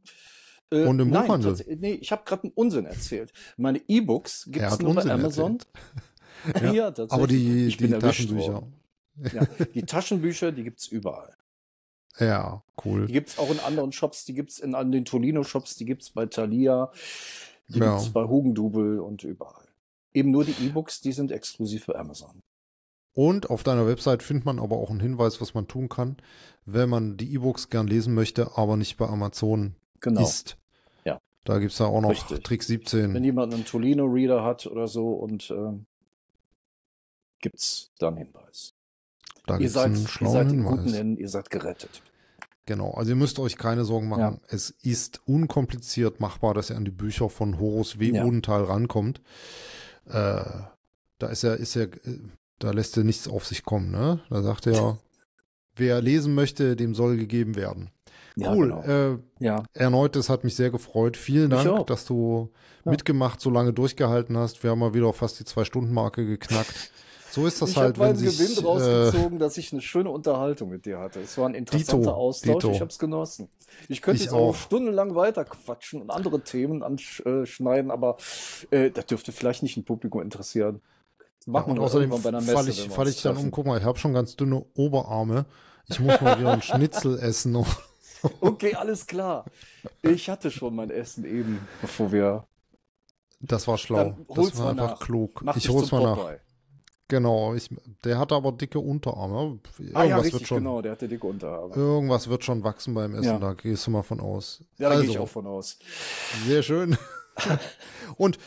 Äh, und im nein, Buchhandel. Nee, ich habe gerade einen Unsinn erzählt. Meine E-Books gibt es nur bei Amazon. ja, ja, tatsächlich. Aber die, ich die Taschenbücher. ja, die Taschenbücher, die gibt es überall. Ja, cool. Die gibt es auch in anderen Shops, die gibt es in an den Tolino-Shops, die gibt es bei Thalia, die ja. gibt es bei Hugendubel und überall. Eben nur die E-Books, die sind exklusiv für Amazon. Und auf deiner Website findet man aber auch einen Hinweis, was man tun kann, wenn man die E-Books gern lesen möchte, aber nicht bei Amazon genau. ist. Da gibt es ja auch noch Richtig. Trick 17. Wenn jemand einen Tolino-Reader hat oder so und äh, gibt es da einen Hinweis. Da ihr, seid, einen ihr seid im Guten in, ihr seid gerettet. Genau, also ihr müsst euch keine Sorgen machen. Ja. Es ist unkompliziert machbar, dass ihr an die Bücher von Horus W. Ja. Odenthal rankommt. Äh, da ist er, ist er, äh, da lässt er nichts auf sich kommen, ne? Da sagt er, wer lesen möchte, dem soll gegeben werden. Cool. genau. äh, ja. Erneut, es hat mich sehr gefreut. Vielen Dank, dass du ja. mitgemacht, so lange durchgehalten hast. Wir haben mal wieder auf fast die Zwei-Stunden-Marke geknackt. So ist das ich halt, wenn sich. Ich habe Gewinn äh, rausgezogen, äh, dass ich eine schöne Unterhaltung mit dir hatte. Es war ein interessanter Dito, Austausch. Dito. Ich habe es genossen. Ich könnte ich jetzt auch, stundenlang weiterquatschen und andere Themen anschneiden, aber äh, das dürfte vielleicht nicht ein Publikum interessieren. Machen ja, und außerdem bei einer Messe, fall ich, fall ich dann um. Guck mal, ich habe schon ganz dünne Oberarme. Ich muss mal wieder einen Schnitzel essen okay, alles klar. Ich hatte schon mein Essen eben, bevor wir. Das war schlau. das war einfach nach. klug. Mach ich hol's mal Popeye. nach. Genau, ich, der hatte aber dicke Unterarme. Irgendwas ah, ja, richtig, wird schon, genau, der hatte dicke Unterarme. Irgendwas wird schon wachsen beim Essen, ja. da gehst du mal von aus. Ja, da also, gehe ich auch von aus. Sehr schön. Und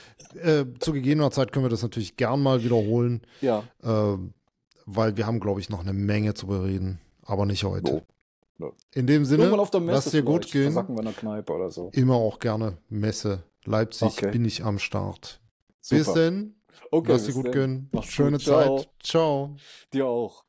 äh, zu gegebener Zeit können wir das natürlich gern mal wiederholen. Ja. Äh, weil wir haben, glaube ich, noch eine Menge zu bereden, aber nicht heute. Oh. In dem Sinne, lass dir gut gehen. wir in der Kneipe oder so. Immer auch gerne Messe. Leipzig okay. bin ich am Start. Super. Bis denn. Okay, lass dir gut denn. gehen. Mach's Schöne gut. Zeit. Ciao. Ciao. Dir auch.